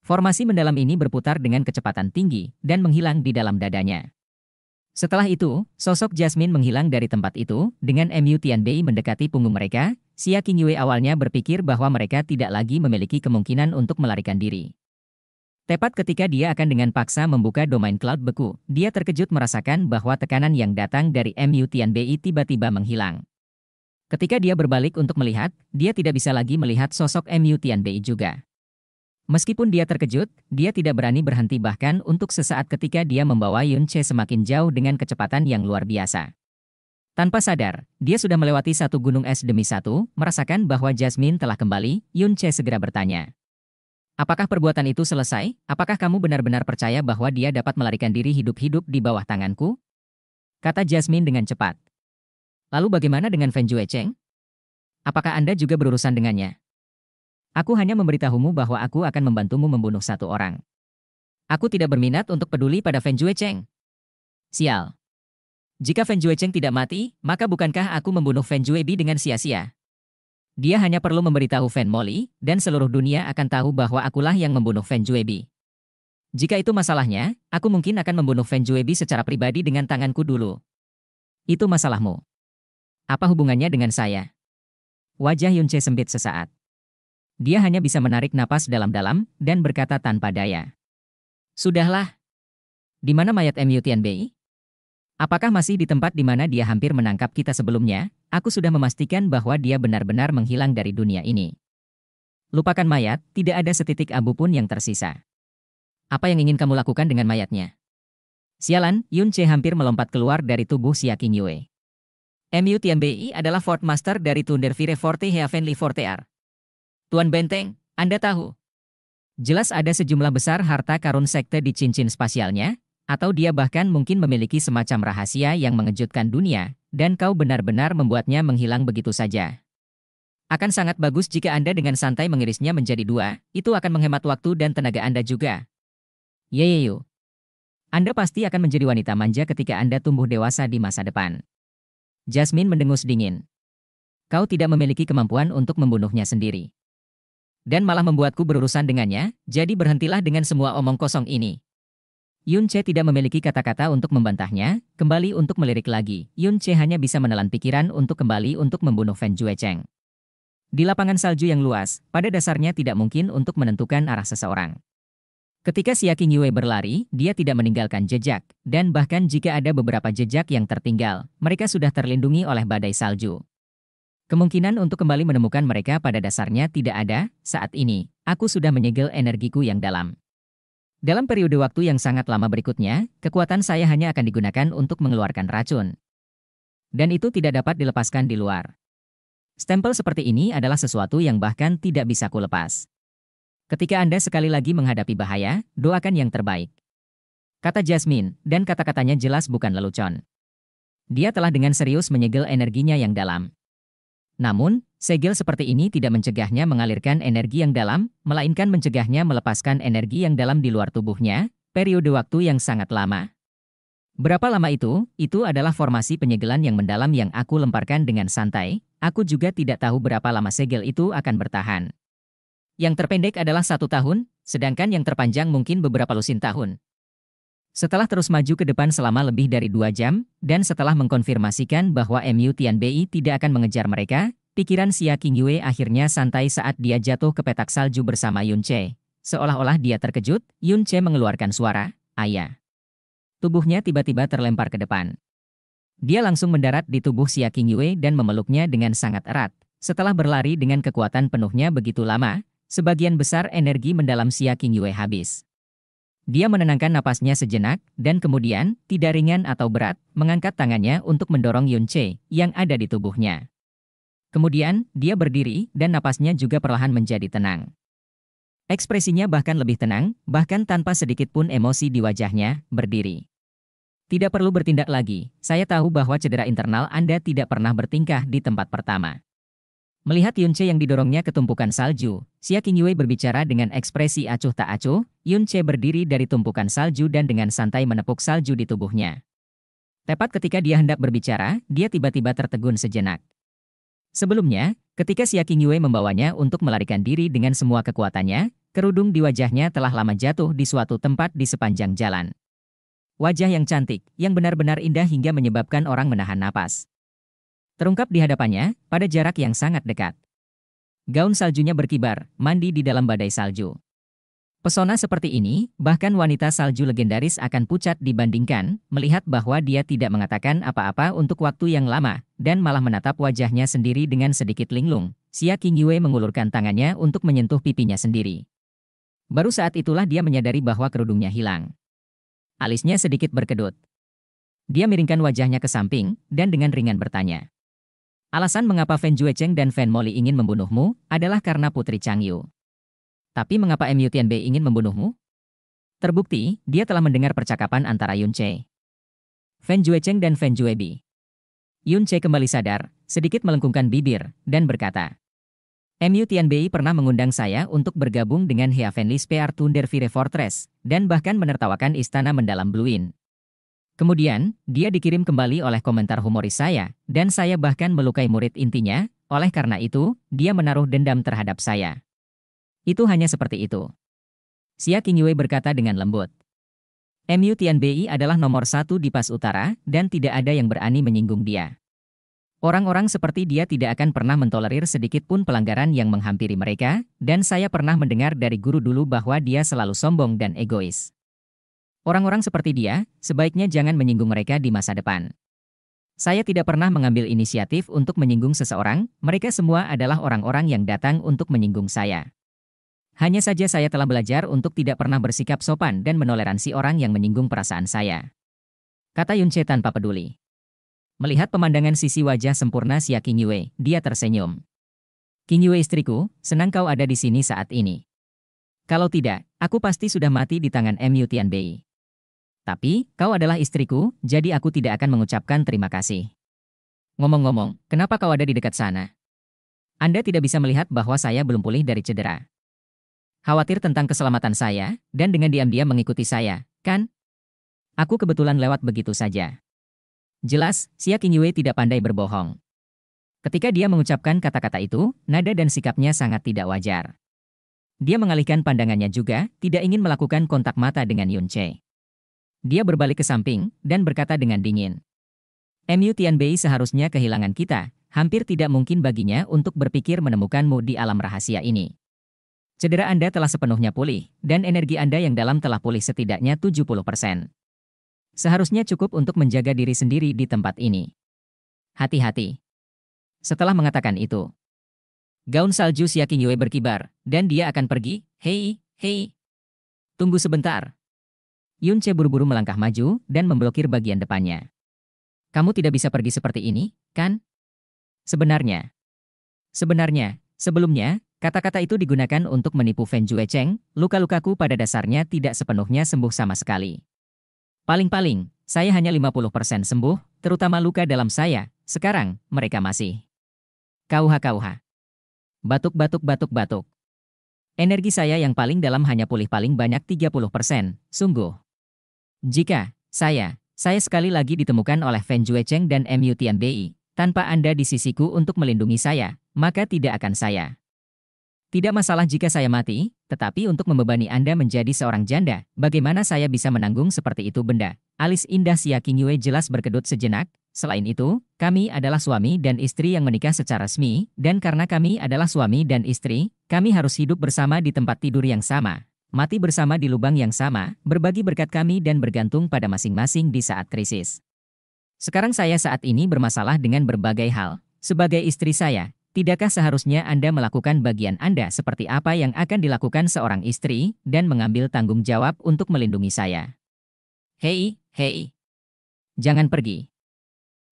Formasi mendalam ini berputar dengan kecepatan tinggi dan menghilang di dalam dadanya. Setelah itu, sosok Jasmine menghilang dari tempat itu, dengan MU Tianbei mendekati punggung mereka, Xia Qingyue awalnya berpikir bahwa mereka tidak lagi memiliki kemungkinan untuk melarikan diri. Tepat ketika dia akan dengan paksa membuka domain cloud beku, dia terkejut merasakan bahwa tekanan yang datang dari MU Tianbei tiba-tiba menghilang. Ketika dia berbalik untuk melihat, dia tidak bisa lagi melihat sosok MU Tianbei juga. Meskipun dia terkejut, dia tidak berani berhenti bahkan untuk sesaat ketika dia membawa Yun Che semakin jauh dengan kecepatan yang luar biasa. Tanpa sadar, dia sudah melewati satu gunung es demi satu, merasakan bahwa Jasmine telah kembali, Yun Che segera bertanya. Apakah perbuatan itu selesai? Apakah kamu benar-benar percaya bahwa dia dapat melarikan diri hidup-hidup di bawah tanganku? Kata Jasmine dengan cepat. Lalu bagaimana dengan Feng Jue Cheng? Apakah Anda juga berurusan dengannya? Aku hanya memberitahumu bahwa aku akan membantumu membunuh satu orang. Aku tidak berminat untuk peduli pada Fan Cheng. Sial. Jika Fan Cheng tidak mati, maka bukankah aku membunuh Fan Bi dengan sia-sia? Dia hanya perlu memberitahu Fan Molly, dan seluruh dunia akan tahu bahwa akulah yang membunuh Fan Bi. Jika itu masalahnya, aku mungkin akan membunuh Fan Bi secara pribadi dengan tanganku dulu. Itu masalahmu. Apa hubungannya dengan saya? Wajah Yunce sempit sesaat dia hanya bisa menarik napas dalam-dalam dan berkata tanpa daya. Sudahlah. Di mana mayat MU Tianbei? Apakah masih di tempat di mana dia hampir menangkap kita sebelumnya? Aku sudah memastikan bahwa dia benar-benar menghilang dari dunia ini. Lupakan mayat, tidak ada setitik abu pun yang tersisa. Apa yang ingin kamu lakukan dengan mayatnya? Sialan, Yun Che hampir melompat keluar dari tubuh Xia Yue. MU Tianbei adalah Fort Master dari Thunder Fire Forte Heavenly Forte R. Tuan Benteng, Anda tahu. Jelas ada sejumlah besar harta karun sekte di cincin spasialnya, atau dia bahkan mungkin memiliki semacam rahasia yang mengejutkan dunia, dan kau benar-benar membuatnya menghilang begitu saja. Akan sangat bagus jika Anda dengan santai mengirisnya menjadi dua, itu akan menghemat waktu dan tenaga Anda juga. Yeyeyo. Anda pasti akan menjadi wanita manja ketika Anda tumbuh dewasa di masa depan. Jasmine mendengus dingin. Kau tidak memiliki kemampuan untuk membunuhnya sendiri dan malah membuatku berurusan dengannya, jadi berhentilah dengan semua omong kosong ini. Yun Che tidak memiliki kata-kata untuk membantahnya, kembali untuk melirik lagi. Yun Che hanya bisa menelan pikiran untuk kembali untuk membunuh Fan Jue Cheng. Di lapangan salju yang luas, pada dasarnya tidak mungkin untuk menentukan arah seseorang. Ketika Xia Qing Yue berlari, dia tidak meninggalkan jejak, dan bahkan jika ada beberapa jejak yang tertinggal, mereka sudah terlindungi oleh badai salju. Kemungkinan untuk kembali menemukan mereka pada dasarnya tidak ada, saat ini, aku sudah menyegel energiku yang dalam. Dalam periode waktu yang sangat lama berikutnya, kekuatan saya hanya akan digunakan untuk mengeluarkan racun. Dan itu tidak dapat dilepaskan di luar. Stempel seperti ini adalah sesuatu yang bahkan tidak bisa kulepas. Ketika Anda sekali lagi menghadapi bahaya, doakan yang terbaik. Kata Jasmine, dan kata-katanya jelas bukan lelucon. Dia telah dengan serius menyegel energinya yang dalam. Namun, segel seperti ini tidak mencegahnya mengalirkan energi yang dalam, melainkan mencegahnya melepaskan energi yang dalam di luar tubuhnya, periode waktu yang sangat lama. Berapa lama itu? Itu adalah formasi penyegelan yang mendalam yang aku lemparkan dengan santai. Aku juga tidak tahu berapa lama segel itu akan bertahan. Yang terpendek adalah satu tahun, sedangkan yang terpanjang mungkin beberapa lusin tahun. Setelah terus maju ke depan selama lebih dari dua jam, dan setelah mengkonfirmasikan bahwa MU Tianbei tidak akan mengejar mereka, pikiran Xia Qingyue akhirnya santai saat dia jatuh ke petak salju bersama Yun Che. Seolah-olah dia terkejut, Yun Che mengeluarkan suara, Ayah. Tubuhnya tiba-tiba terlempar ke depan. Dia langsung mendarat di tubuh Xia Qingyue dan memeluknya dengan sangat erat. Setelah berlari dengan kekuatan penuhnya begitu lama, sebagian besar energi mendalam Xia Qingyue habis. Dia menenangkan napasnya sejenak, dan kemudian, tidak ringan atau berat, mengangkat tangannya untuk mendorong Yun Che yang ada di tubuhnya. Kemudian, dia berdiri dan napasnya juga perlahan menjadi tenang. Ekspresinya bahkan lebih tenang, bahkan tanpa sedikit pun emosi di wajahnya, berdiri. Tidak perlu bertindak lagi, saya tahu bahwa cedera internal Anda tidak pernah bertingkah di tempat pertama. Melihat Yunche yang didorongnya ke tumpukan salju, Xia Qingyue berbicara dengan ekspresi acuh tak acuh, Yunche berdiri dari tumpukan salju dan dengan santai menepuk salju di tubuhnya. Tepat ketika dia hendak berbicara, dia tiba-tiba tertegun sejenak. Sebelumnya, ketika Xia Qingyue membawanya untuk melarikan diri dengan semua kekuatannya, kerudung di wajahnya telah lama jatuh di suatu tempat di sepanjang jalan. Wajah yang cantik, yang benar-benar indah hingga menyebabkan orang menahan napas terungkap di hadapannya pada jarak yang sangat dekat. Gaun saljunya berkibar, mandi di dalam badai salju. Pesona seperti ini, bahkan wanita salju legendaris akan pucat dibandingkan melihat bahwa dia tidak mengatakan apa-apa untuk waktu yang lama dan malah menatap wajahnya sendiri dengan sedikit linglung. King Yue mengulurkan tangannya untuk menyentuh pipinya sendiri. Baru saat itulah dia menyadari bahwa kerudungnya hilang. Alisnya sedikit berkedut. Dia miringkan wajahnya ke samping dan dengan ringan bertanya. Alasan mengapa Fan Juecheng dan Fan Molly ingin membunuhmu adalah karena Putri Changyu. Tapi mengapa MU Tianbei ingin membunuhmu? Terbukti, dia telah mendengar percakapan antara Yun Che. Fan Juecheng dan Fan Juebi. Yun Che kembali sadar, sedikit melengkungkan bibir, dan berkata, MU Tianbei pernah mengundang saya untuk bergabung dengan Heavenly Spear Thunder Fire Fortress, dan bahkan menertawakan istana mendalam Bluin. Kemudian, dia dikirim kembali oleh komentar humoris saya, dan saya bahkan melukai murid intinya, oleh karena itu, dia menaruh dendam terhadap saya. Itu hanya seperti itu. Xia Qingyue berkata dengan lembut. MU Tianbei adalah nomor satu di pas utara, dan tidak ada yang berani menyinggung dia. Orang-orang seperti dia tidak akan pernah mentolerir sedikit pun pelanggaran yang menghampiri mereka, dan saya pernah mendengar dari guru dulu bahwa dia selalu sombong dan egois. Orang-orang seperti dia, sebaiknya jangan menyinggung mereka di masa depan. Saya tidak pernah mengambil inisiatif untuk menyinggung seseorang, mereka semua adalah orang-orang yang datang untuk menyinggung saya. Hanya saja saya telah belajar untuk tidak pernah bersikap sopan dan menoleransi orang yang menyinggung perasaan saya. Kata Yunche tanpa peduli. Melihat pemandangan sisi wajah sempurna Xia Yue, dia tersenyum. Yue istriku, senang kau ada di sini saat ini. Kalau tidak, aku pasti sudah mati di tangan MU Bei. Tapi, kau adalah istriku, jadi aku tidak akan mengucapkan terima kasih. Ngomong-ngomong, kenapa kau ada di dekat sana? Anda tidak bisa melihat bahwa saya belum pulih dari cedera. Khawatir tentang keselamatan saya, dan dengan diam-diam mengikuti saya, kan? Aku kebetulan lewat begitu saja. Jelas, Xia Qingyue tidak pandai berbohong. Ketika dia mengucapkan kata-kata itu, nada dan sikapnya sangat tidak wajar. Dia mengalihkan pandangannya juga, tidak ingin melakukan kontak mata dengan Yun Che. Dia berbalik ke samping dan berkata dengan dingin. MU Tianbei seharusnya kehilangan kita, hampir tidak mungkin baginya untuk berpikir menemukanmu di alam rahasia ini. Cedera Anda telah sepenuhnya pulih, dan energi Anda yang dalam telah pulih setidaknya 70%. Seharusnya cukup untuk menjaga diri sendiri di tempat ini. Hati-hati. Setelah mengatakan itu, gaun salju Siaking Yue berkibar, dan dia akan pergi, hei, hei. Tunggu sebentar, Yunce buru-buru melangkah maju dan memblokir bagian depannya. Kamu tidak bisa pergi seperti ini, kan? Sebenarnya. Sebenarnya, sebelumnya, kata-kata itu digunakan untuk menipu Feng Jue Cheng, luka-lukaku pada dasarnya tidak sepenuhnya sembuh sama sekali. Paling-paling, saya hanya 50% sembuh, terutama luka dalam saya, sekarang, mereka masih. Kauha kauha. Batuk batuk batuk batuk. Energi saya yang paling dalam hanya pulih paling banyak 30%, sungguh. Jika saya, saya sekali lagi ditemukan oleh Fan Juecheng dan MU Tianbei, tanpa Anda di sisiku untuk melindungi saya, maka tidak akan saya. Tidak masalah jika saya mati, tetapi untuk membebani Anda menjadi seorang janda, bagaimana saya bisa menanggung seperti itu benda? Alis indah Xia Qingyue jelas berkedut sejenak, Selain itu, kami adalah suami dan istri yang menikah secara resmi, dan karena kami adalah suami dan istri, kami harus hidup bersama di tempat tidur yang sama mati bersama di lubang yang sama, berbagi berkat kami dan bergantung pada masing-masing di saat krisis. Sekarang saya saat ini bermasalah dengan berbagai hal. Sebagai istri saya, Tidakkah seharusnya Anda melakukan bagian Anda seperti apa yang akan dilakukan seorang istri dan mengambil tanggung jawab untuk melindungi saya? Hei, hei. Jangan pergi.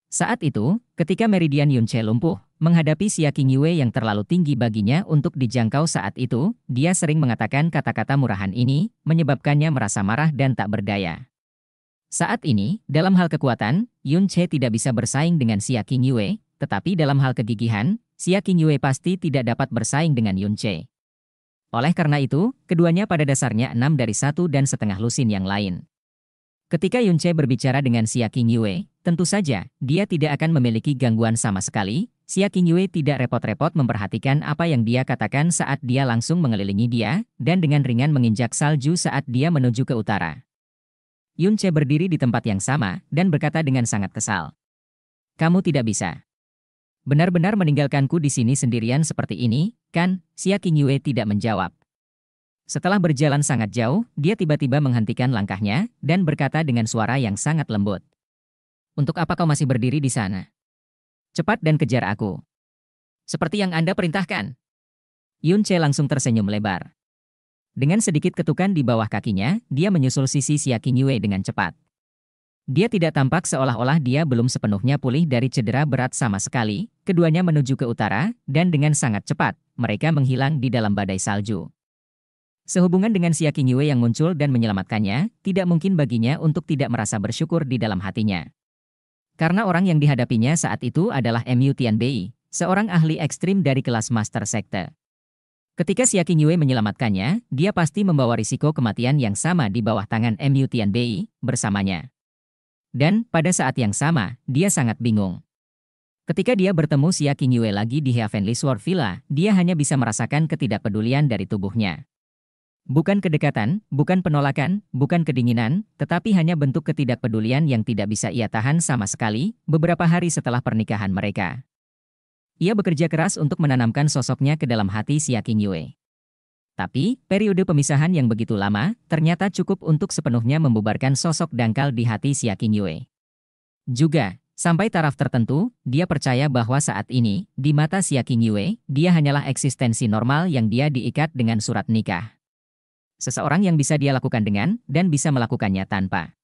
Saat itu, ketika Meridian Yunche lumpuh, Menghadapi Siakingiwe yang terlalu tinggi baginya untuk dijangkau saat itu, dia sering mengatakan kata-kata murahan ini, menyebabkannya merasa marah dan tak berdaya. Saat ini, dalam hal kekuatan, Yun Che tidak bisa bersaing dengan Yue, tetapi dalam hal kegigihan, Yue pasti tidak dapat bersaing dengan Yun Che. Oleh karena itu, keduanya pada dasarnya enam dari satu dan setengah lusin yang lain. Ketika Yun Che berbicara dengan Yue, tentu saja, dia tidak akan memiliki gangguan sama sekali, Xia Qingyue tidak repot-repot memperhatikan apa yang dia katakan saat dia langsung mengelilingi dia, dan dengan ringan menginjak salju saat dia menuju ke utara. Yun Che berdiri di tempat yang sama, dan berkata dengan sangat kesal. Kamu tidak bisa. Benar-benar meninggalkanku di sini sendirian seperti ini, kan? Xia Qingyue tidak menjawab. Setelah berjalan sangat jauh, dia tiba-tiba menghentikan langkahnya, dan berkata dengan suara yang sangat lembut. Untuk apa kau masih berdiri di sana? Cepat dan kejar aku. Seperti yang Anda perintahkan. Yun Che langsung tersenyum lebar. Dengan sedikit ketukan di bawah kakinya, dia menyusul sisi Siaki Yue dengan cepat. Dia tidak tampak seolah-olah dia belum sepenuhnya pulih dari cedera berat sama sekali. Keduanya menuju ke utara, dan dengan sangat cepat, mereka menghilang di dalam badai salju. Sehubungan dengan Siaki Yue yang muncul dan menyelamatkannya, tidak mungkin baginya untuk tidak merasa bersyukur di dalam hatinya. Karena orang yang dihadapinya saat itu adalah Mu Tianbei, seorang ahli ekstrim dari kelas Master Sekte. Ketika Xia Yue menyelamatkannya, dia pasti membawa risiko kematian yang sama di bawah tangan Mu Tianbei bersamanya. Dan, pada saat yang sama, dia sangat bingung. Ketika dia bertemu Xia Yue lagi di Heavenly Sword Villa, dia hanya bisa merasakan ketidakpedulian dari tubuhnya. Bukan kedekatan, bukan penolakan, bukan kedinginan, tetapi hanya bentuk ketidakpedulian yang tidak bisa ia tahan sama sekali beberapa hari setelah pernikahan mereka. Ia bekerja keras untuk menanamkan sosoknya ke dalam hati Siaking Yue. Tapi, periode pemisahan yang begitu lama ternyata cukup untuk sepenuhnya membubarkan sosok dangkal di hati Siaking Yue. Juga, sampai taraf tertentu, dia percaya bahwa saat ini, di mata Siaking Yue, dia hanyalah eksistensi normal yang dia diikat dengan surat nikah seseorang yang bisa dia lakukan dengan dan bisa melakukannya tanpa.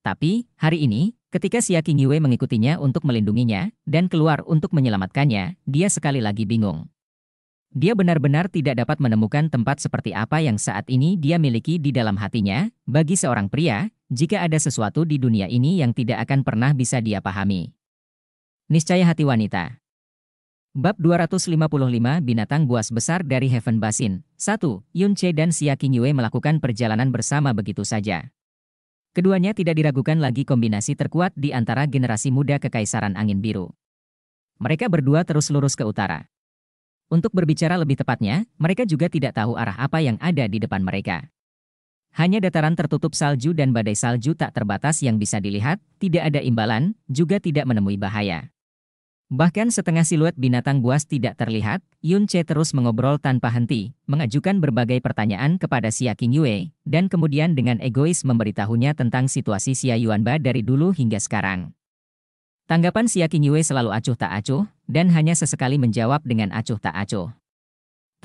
Tapi, hari ini, ketika Siaki Qingyue mengikutinya untuk melindunginya dan keluar untuk menyelamatkannya, dia sekali lagi bingung. Dia benar-benar tidak dapat menemukan tempat seperti apa yang saat ini dia miliki di dalam hatinya, bagi seorang pria, jika ada sesuatu di dunia ini yang tidak akan pernah bisa dia pahami. Niscaya hati wanita. Bab 255 Binatang Buas Besar dari Heaven Basin 1. Yunche dan Siaking Yue melakukan perjalanan bersama begitu saja. Keduanya tidak diragukan lagi kombinasi terkuat di antara generasi muda Kekaisaran Angin Biru. Mereka berdua terus lurus ke utara. Untuk berbicara lebih tepatnya, mereka juga tidak tahu arah apa yang ada di depan mereka. Hanya dataran tertutup salju dan badai salju tak terbatas yang bisa dilihat, tidak ada imbalan, juga tidak menemui bahaya. Bahkan setengah siluet binatang buas tidak terlihat, Yun Che terus mengobrol tanpa henti, mengajukan berbagai pertanyaan kepada Xia King Yue, dan kemudian dengan egois memberitahunya tentang situasi Xia Ba dari dulu hingga sekarang. Tanggapan Xia King Yue selalu acuh tak acuh, dan hanya sesekali menjawab dengan acuh tak acuh.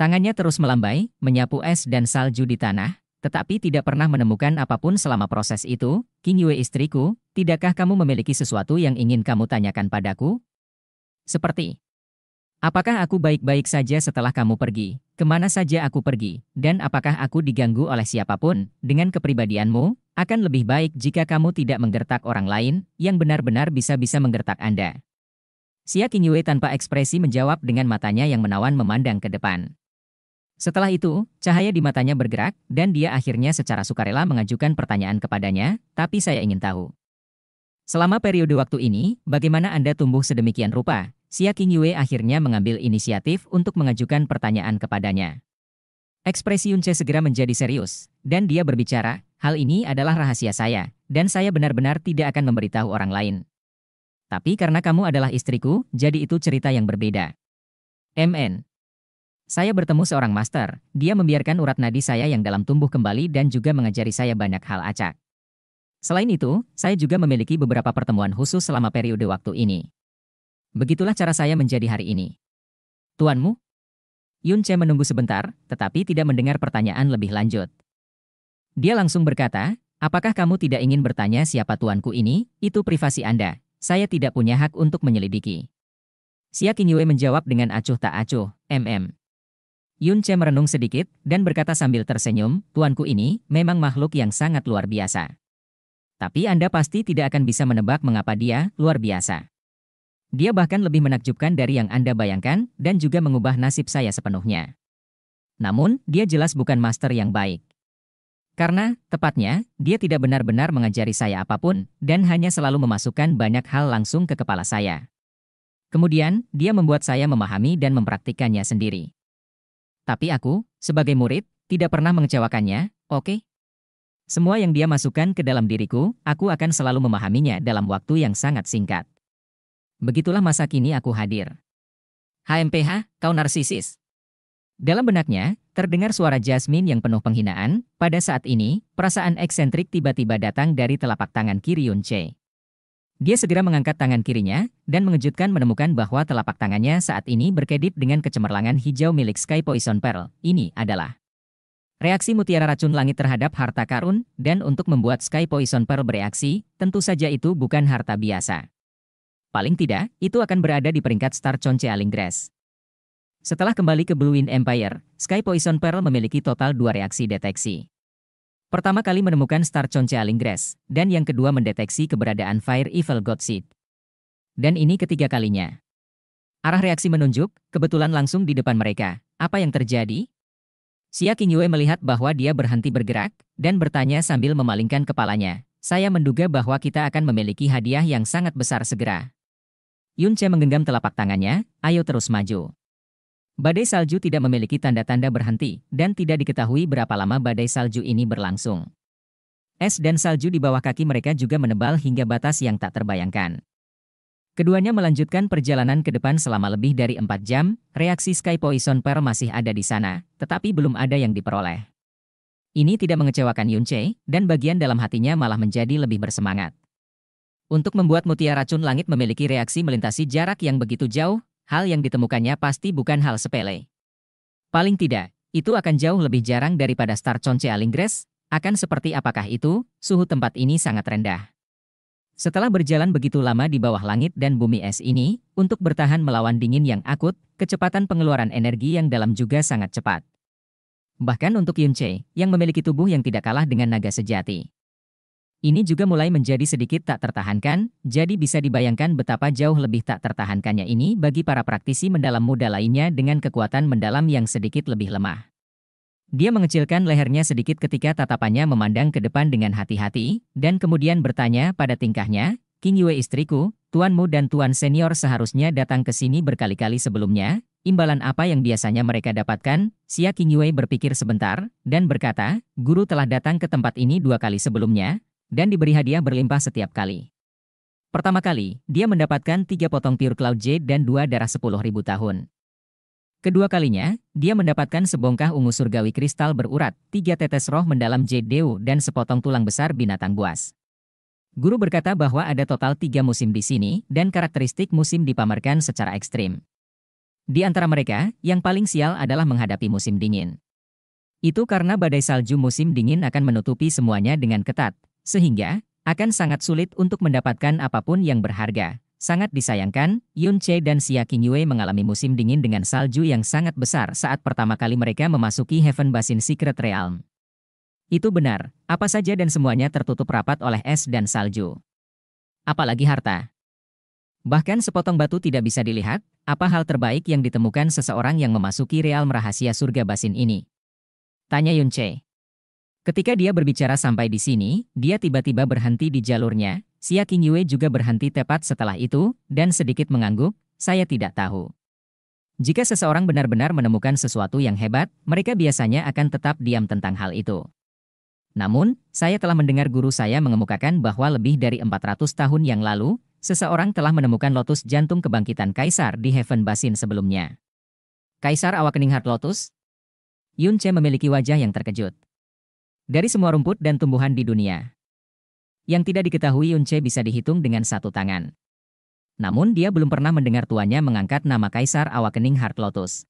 Tangannya terus melambai, menyapu es dan salju di tanah, tetapi tidak pernah menemukan apapun selama proses itu, King Yue istriku, tidakkah kamu memiliki sesuatu yang ingin kamu tanyakan padaku? Seperti, apakah aku baik-baik saja setelah kamu pergi, kemana saja aku pergi, dan apakah aku diganggu oleh siapapun, dengan kepribadianmu, akan lebih baik jika kamu tidak menggertak orang lain, yang benar-benar bisa-bisa menggertak Anda. Xia Qingyue tanpa ekspresi menjawab dengan matanya yang menawan memandang ke depan. Setelah itu, cahaya di matanya bergerak, dan dia akhirnya secara sukarela mengajukan pertanyaan kepadanya, tapi saya ingin tahu. Selama periode waktu ini, bagaimana Anda tumbuh sedemikian rupa? Xia Qingyue akhirnya mengambil inisiatif untuk mengajukan pertanyaan kepadanya. Ekspresi Yunce segera menjadi serius, dan dia berbicara, hal ini adalah rahasia saya, dan saya benar-benar tidak akan memberitahu orang lain. Tapi karena kamu adalah istriku, jadi itu cerita yang berbeda. MN. Saya bertemu seorang master, dia membiarkan urat nadi saya yang dalam tumbuh kembali dan juga mengajari saya banyak hal acak. Selain itu, saya juga memiliki beberapa pertemuan khusus selama periode waktu ini. Begitulah cara saya menjadi hari ini. Tuanmu? Yun Che menunggu sebentar, tetapi tidak mendengar pertanyaan lebih lanjut. Dia langsung berkata, apakah kamu tidak ingin bertanya siapa tuanku ini? Itu privasi Anda. Saya tidak punya hak untuk menyelidiki. Xia Qingyue menjawab dengan acuh tak acuh, MM. Yun Che merenung sedikit dan berkata sambil tersenyum, tuanku ini memang makhluk yang sangat luar biasa. Tapi Anda pasti tidak akan bisa menebak mengapa dia luar biasa. Dia bahkan lebih menakjubkan dari yang Anda bayangkan dan juga mengubah nasib saya sepenuhnya. Namun, dia jelas bukan master yang baik. Karena, tepatnya, dia tidak benar-benar mengajari saya apapun, dan hanya selalu memasukkan banyak hal langsung ke kepala saya. Kemudian, dia membuat saya memahami dan mempraktikannya sendiri. Tapi aku, sebagai murid, tidak pernah mengecewakannya, oke? Okay? Semua yang dia masukkan ke dalam diriku, aku akan selalu memahaminya dalam waktu yang sangat singkat. Begitulah masa kini aku hadir. HMPH, kau narsisis. Dalam benaknya, terdengar suara Jasmine yang penuh penghinaan. Pada saat ini, perasaan eksentrik tiba-tiba datang dari telapak tangan kiri Yun Che. Dia segera mengangkat tangan kirinya, dan mengejutkan menemukan bahwa telapak tangannya saat ini berkedip dengan kecemerlangan hijau milik Sky Poison Pearl. Ini adalah Reaksi mutiara racun langit terhadap harta karun, dan untuk membuat Sky Poison Pearl bereaksi, tentu saja itu bukan harta biasa. Paling tidak, itu akan berada di peringkat Star Concealing Grass. Setelah kembali ke Blue Wind Empire, Sky Poison Pearl memiliki total dua reaksi deteksi. Pertama kali menemukan Star Concealing Grass, dan yang kedua mendeteksi keberadaan Fire Evil God Seed. Dan ini ketiga kalinya. Arah reaksi menunjuk, kebetulan langsung di depan mereka. Apa yang terjadi? Xia Qingyue melihat bahwa dia berhenti bergerak, dan bertanya sambil memalingkan kepalanya. Saya menduga bahwa kita akan memiliki hadiah yang sangat besar segera. Yun Che menggenggam telapak tangannya, ayo terus maju. Badai salju tidak memiliki tanda-tanda berhenti, dan tidak diketahui berapa lama badai salju ini berlangsung. Es dan salju di bawah kaki mereka juga menebal hingga batas yang tak terbayangkan. Keduanya melanjutkan perjalanan ke depan selama lebih dari 4 jam, reaksi Sky Poison Pearl masih ada di sana, tetapi belum ada yang diperoleh. Ini tidak mengecewakan Yun Yunche, dan bagian dalam hatinya malah menjadi lebih bersemangat. Untuk membuat mutia racun langit memiliki reaksi melintasi jarak yang begitu jauh, hal yang ditemukannya pasti bukan hal sepele. Paling tidak, itu akan jauh lebih jarang daripada Star Conce Alingres, akan seperti apakah itu, suhu tempat ini sangat rendah. Setelah berjalan begitu lama di bawah langit dan bumi es ini, untuk bertahan melawan dingin yang akut, kecepatan pengeluaran energi yang dalam juga sangat cepat. Bahkan untuk Che, yang memiliki tubuh yang tidak kalah dengan naga sejati. Ini juga mulai menjadi sedikit tak tertahankan, jadi bisa dibayangkan betapa jauh lebih tak tertahankannya ini bagi para praktisi mendalam muda lainnya dengan kekuatan mendalam yang sedikit lebih lemah. Dia mengecilkan lehernya sedikit ketika tatapannya memandang ke depan dengan hati-hati, dan kemudian bertanya pada tingkahnya, King Yue istriku, tuanmu dan tuan senior seharusnya datang ke sini berkali-kali sebelumnya, imbalan apa yang biasanya mereka dapatkan? Xia King Yue berpikir sebentar, dan berkata, guru telah datang ke tempat ini dua kali sebelumnya, dan diberi hadiah berlimpah setiap kali. Pertama kali, dia mendapatkan tiga potong pure cloud jade dan dua darah sepuluh ribu tahun. Kedua kalinya, dia mendapatkan sebongkah ungu surgawi kristal berurat, tiga tetes roh mendalam Jedeu dan sepotong tulang besar binatang buas. Guru berkata bahwa ada total tiga musim di sini, dan karakteristik musim dipamerkan secara ekstrim. Di antara mereka, yang paling sial adalah menghadapi musim dingin. Itu karena badai salju musim dingin akan menutupi semuanya dengan ketat, sehingga akan sangat sulit untuk mendapatkan apapun yang berharga. Sangat disayangkan, Yun Che dan Xia Qingyue mengalami musim dingin dengan salju yang sangat besar saat pertama kali mereka memasuki Heaven Basin Secret Realm. Itu benar, apa saja dan semuanya tertutup rapat oleh es dan salju. Apalagi harta. Bahkan sepotong batu tidak bisa dilihat, apa hal terbaik yang ditemukan seseorang yang memasuki realm rahasia surga basin ini? Tanya Yun Che. Ketika dia berbicara sampai di sini, dia tiba-tiba berhenti di jalurnya, Xia Qingyue juga berhenti tepat setelah itu, dan sedikit mengangguk, saya tidak tahu. Jika seseorang benar-benar menemukan sesuatu yang hebat, mereka biasanya akan tetap diam tentang hal itu. Namun, saya telah mendengar guru saya mengemukakan bahwa lebih dari 400 tahun yang lalu, seseorang telah menemukan lotus jantung kebangkitan kaisar di Heaven Basin sebelumnya. Kaisar Awakening Heart Lotus? Yun Che memiliki wajah yang terkejut. Dari semua rumput dan tumbuhan di dunia, yang tidak diketahui Yunce bisa dihitung dengan satu tangan. Namun dia belum pernah mendengar tuanya mengangkat nama Kaisar Awakening Heart Lotus.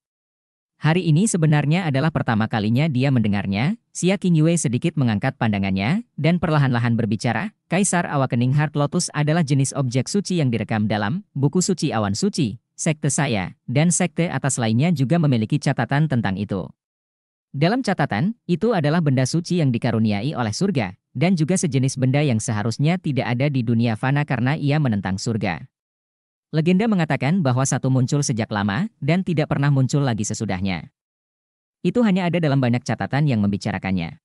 Hari ini sebenarnya adalah pertama kalinya dia mendengarnya, Xia Qingyue sedikit mengangkat pandangannya, dan perlahan-lahan berbicara, Kaisar Awakening Heart Lotus adalah jenis objek suci yang direkam dalam buku suci awan suci, sekte saya, dan sekte atas lainnya juga memiliki catatan tentang itu. Dalam catatan, itu adalah benda suci yang dikaruniai oleh surga, dan juga sejenis benda yang seharusnya tidak ada di dunia fana karena ia menentang surga. Legenda mengatakan bahwa satu muncul sejak lama dan tidak pernah muncul lagi sesudahnya. Itu hanya ada dalam banyak catatan yang membicarakannya.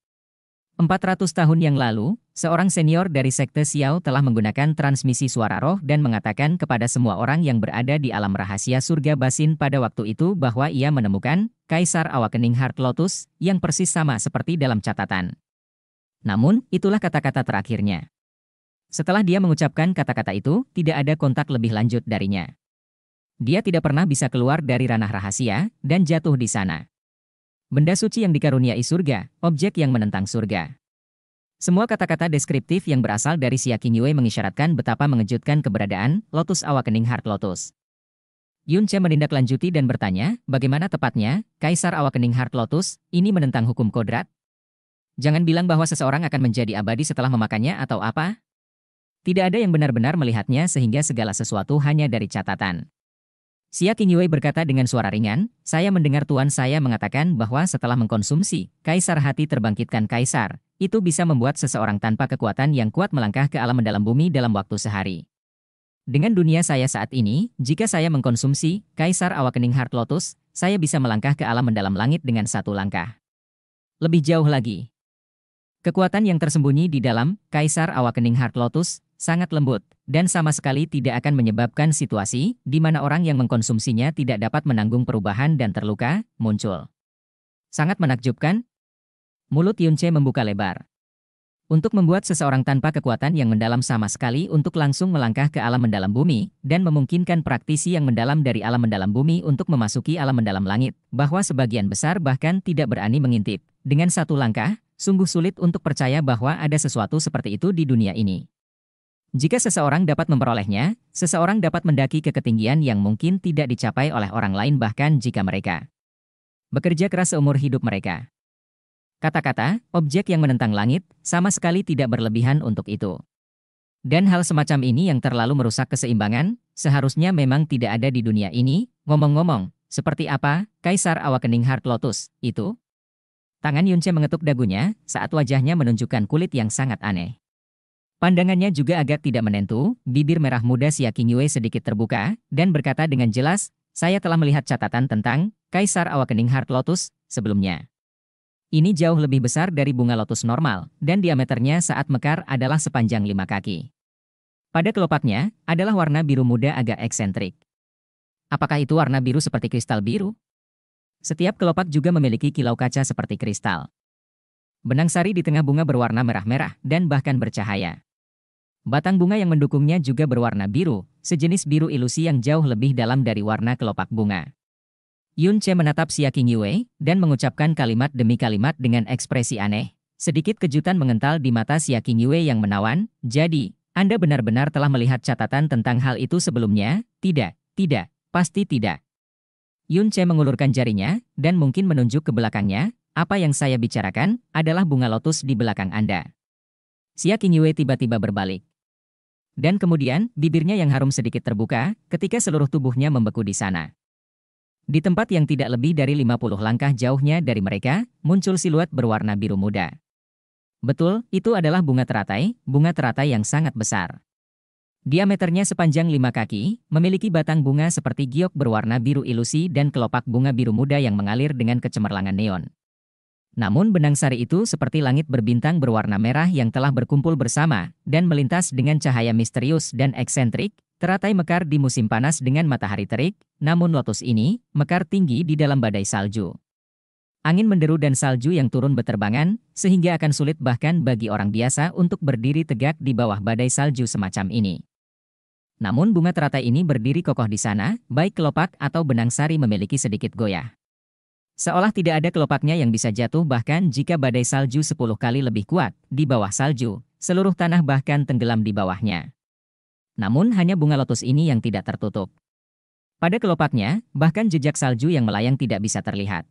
400 tahun yang lalu, seorang senior dari sekte Xiao telah menggunakan transmisi suara roh dan mengatakan kepada semua orang yang berada di alam rahasia surga basin pada waktu itu bahwa ia menemukan Kaisar Awakening Heart Lotus yang persis sama seperti dalam catatan. Namun, itulah kata-kata terakhirnya. Setelah dia mengucapkan kata-kata itu, tidak ada kontak lebih lanjut darinya. Dia tidak pernah bisa keluar dari ranah rahasia dan jatuh di sana. Benda suci yang dikaruniai surga, objek yang menentang surga. Semua kata-kata deskriptif yang berasal dari Siaki Qingyue mengisyaratkan betapa mengejutkan keberadaan Lotus Awakening Heart Lotus. Yun Che menindaklanjuti dan bertanya, bagaimana tepatnya, Kaisar Awakening Heart Lotus, ini menentang hukum kodrat? Jangan bilang bahwa seseorang akan menjadi abadi setelah memakannya atau apa. Tidak ada yang benar-benar melihatnya sehingga segala sesuatu hanya dari catatan. Xia Qingyue berkata dengan suara ringan, saya mendengar tuan saya mengatakan bahwa setelah mengkonsumsi, kaisar hati terbangkitkan kaisar. Itu bisa membuat seseorang tanpa kekuatan yang kuat melangkah ke alam mendalam bumi dalam waktu sehari. Dengan dunia saya saat ini, jika saya mengkonsumsi kaisar awakening heart lotus, saya bisa melangkah ke alam mendalam langit dengan satu langkah. Lebih jauh lagi, Kekuatan yang tersembunyi di dalam Kaisar Awakening Heart Lotus sangat lembut dan sama sekali tidak akan menyebabkan situasi di mana orang yang mengkonsumsinya tidak dapat menanggung perubahan dan terluka muncul. Sangat menakjubkan. Mulut Yunce membuka lebar. Untuk membuat seseorang tanpa kekuatan yang mendalam sama sekali untuk langsung melangkah ke alam mendalam bumi, dan memungkinkan praktisi yang mendalam dari alam mendalam bumi untuk memasuki alam mendalam langit, bahwa sebagian besar bahkan tidak berani mengintip. Dengan satu langkah, Sungguh sulit untuk percaya bahwa ada sesuatu seperti itu di dunia ini. Jika seseorang dapat memperolehnya, seseorang dapat mendaki ke ketinggian yang mungkin tidak dicapai oleh orang lain bahkan jika mereka bekerja keras seumur hidup mereka. Kata-kata, objek yang menentang langit, sama sekali tidak berlebihan untuk itu. Dan hal semacam ini yang terlalu merusak keseimbangan, seharusnya memang tidak ada di dunia ini. Ngomong-ngomong, seperti apa Kaisar Awakening Heart Lotus itu? Tangan Yunche mengetuk dagunya saat wajahnya menunjukkan kulit yang sangat aneh. Pandangannya juga agak tidak menentu, bibir merah muda Xia Yue sedikit terbuka, dan berkata dengan jelas, saya telah melihat catatan tentang Kaisar Awakening Heart Lotus sebelumnya. Ini jauh lebih besar dari bunga lotus normal, dan diameternya saat mekar adalah sepanjang lima kaki. Pada kelopaknya, adalah warna biru muda agak eksentrik. Apakah itu warna biru seperti kristal biru? Setiap kelopak juga memiliki kilau kaca seperti kristal. Benang sari di tengah bunga berwarna merah-merah dan bahkan bercahaya. Batang bunga yang mendukungnya juga berwarna biru, sejenis biru ilusi yang jauh lebih dalam dari warna kelopak bunga. Yun Che menatap Xia King Yue dan mengucapkan kalimat demi kalimat dengan ekspresi aneh. Sedikit kejutan mengental di mata Xia King Yue yang menawan, jadi, Anda benar-benar telah melihat catatan tentang hal itu sebelumnya? Tidak, tidak, pasti tidak. Yun Che mengulurkan jarinya dan mungkin menunjuk ke belakangnya, apa yang saya bicarakan adalah bunga lotus di belakang Anda. Xia Qingyue tiba-tiba berbalik. Dan kemudian, bibirnya yang harum sedikit terbuka ketika seluruh tubuhnya membeku di sana. Di tempat yang tidak lebih dari 50 langkah jauhnya dari mereka, muncul siluet berwarna biru muda. Betul, itu adalah bunga teratai, bunga teratai yang sangat besar. Diameternya sepanjang lima kaki, memiliki batang bunga seperti giok berwarna biru ilusi dan kelopak bunga biru muda yang mengalir dengan kecemerlangan neon. Namun benang sari itu seperti langit berbintang berwarna merah yang telah berkumpul bersama dan melintas dengan cahaya misterius dan eksentrik, teratai mekar di musim panas dengan matahari terik, namun lotus ini mekar tinggi di dalam badai salju. Angin menderu dan salju yang turun beterbangan, sehingga akan sulit bahkan bagi orang biasa untuk berdiri tegak di bawah badai salju semacam ini. Namun bunga teratai ini berdiri kokoh di sana, baik kelopak atau benang sari memiliki sedikit goyah. Seolah tidak ada kelopaknya yang bisa jatuh bahkan jika badai salju 10 kali lebih kuat, di bawah salju, seluruh tanah bahkan tenggelam di bawahnya. Namun hanya bunga lotus ini yang tidak tertutup. Pada kelopaknya, bahkan jejak salju yang melayang tidak bisa terlihat.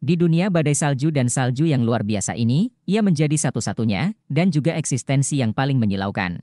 Di dunia badai salju dan salju yang luar biasa ini, ia menjadi satu-satunya, dan juga eksistensi yang paling menyilaukan.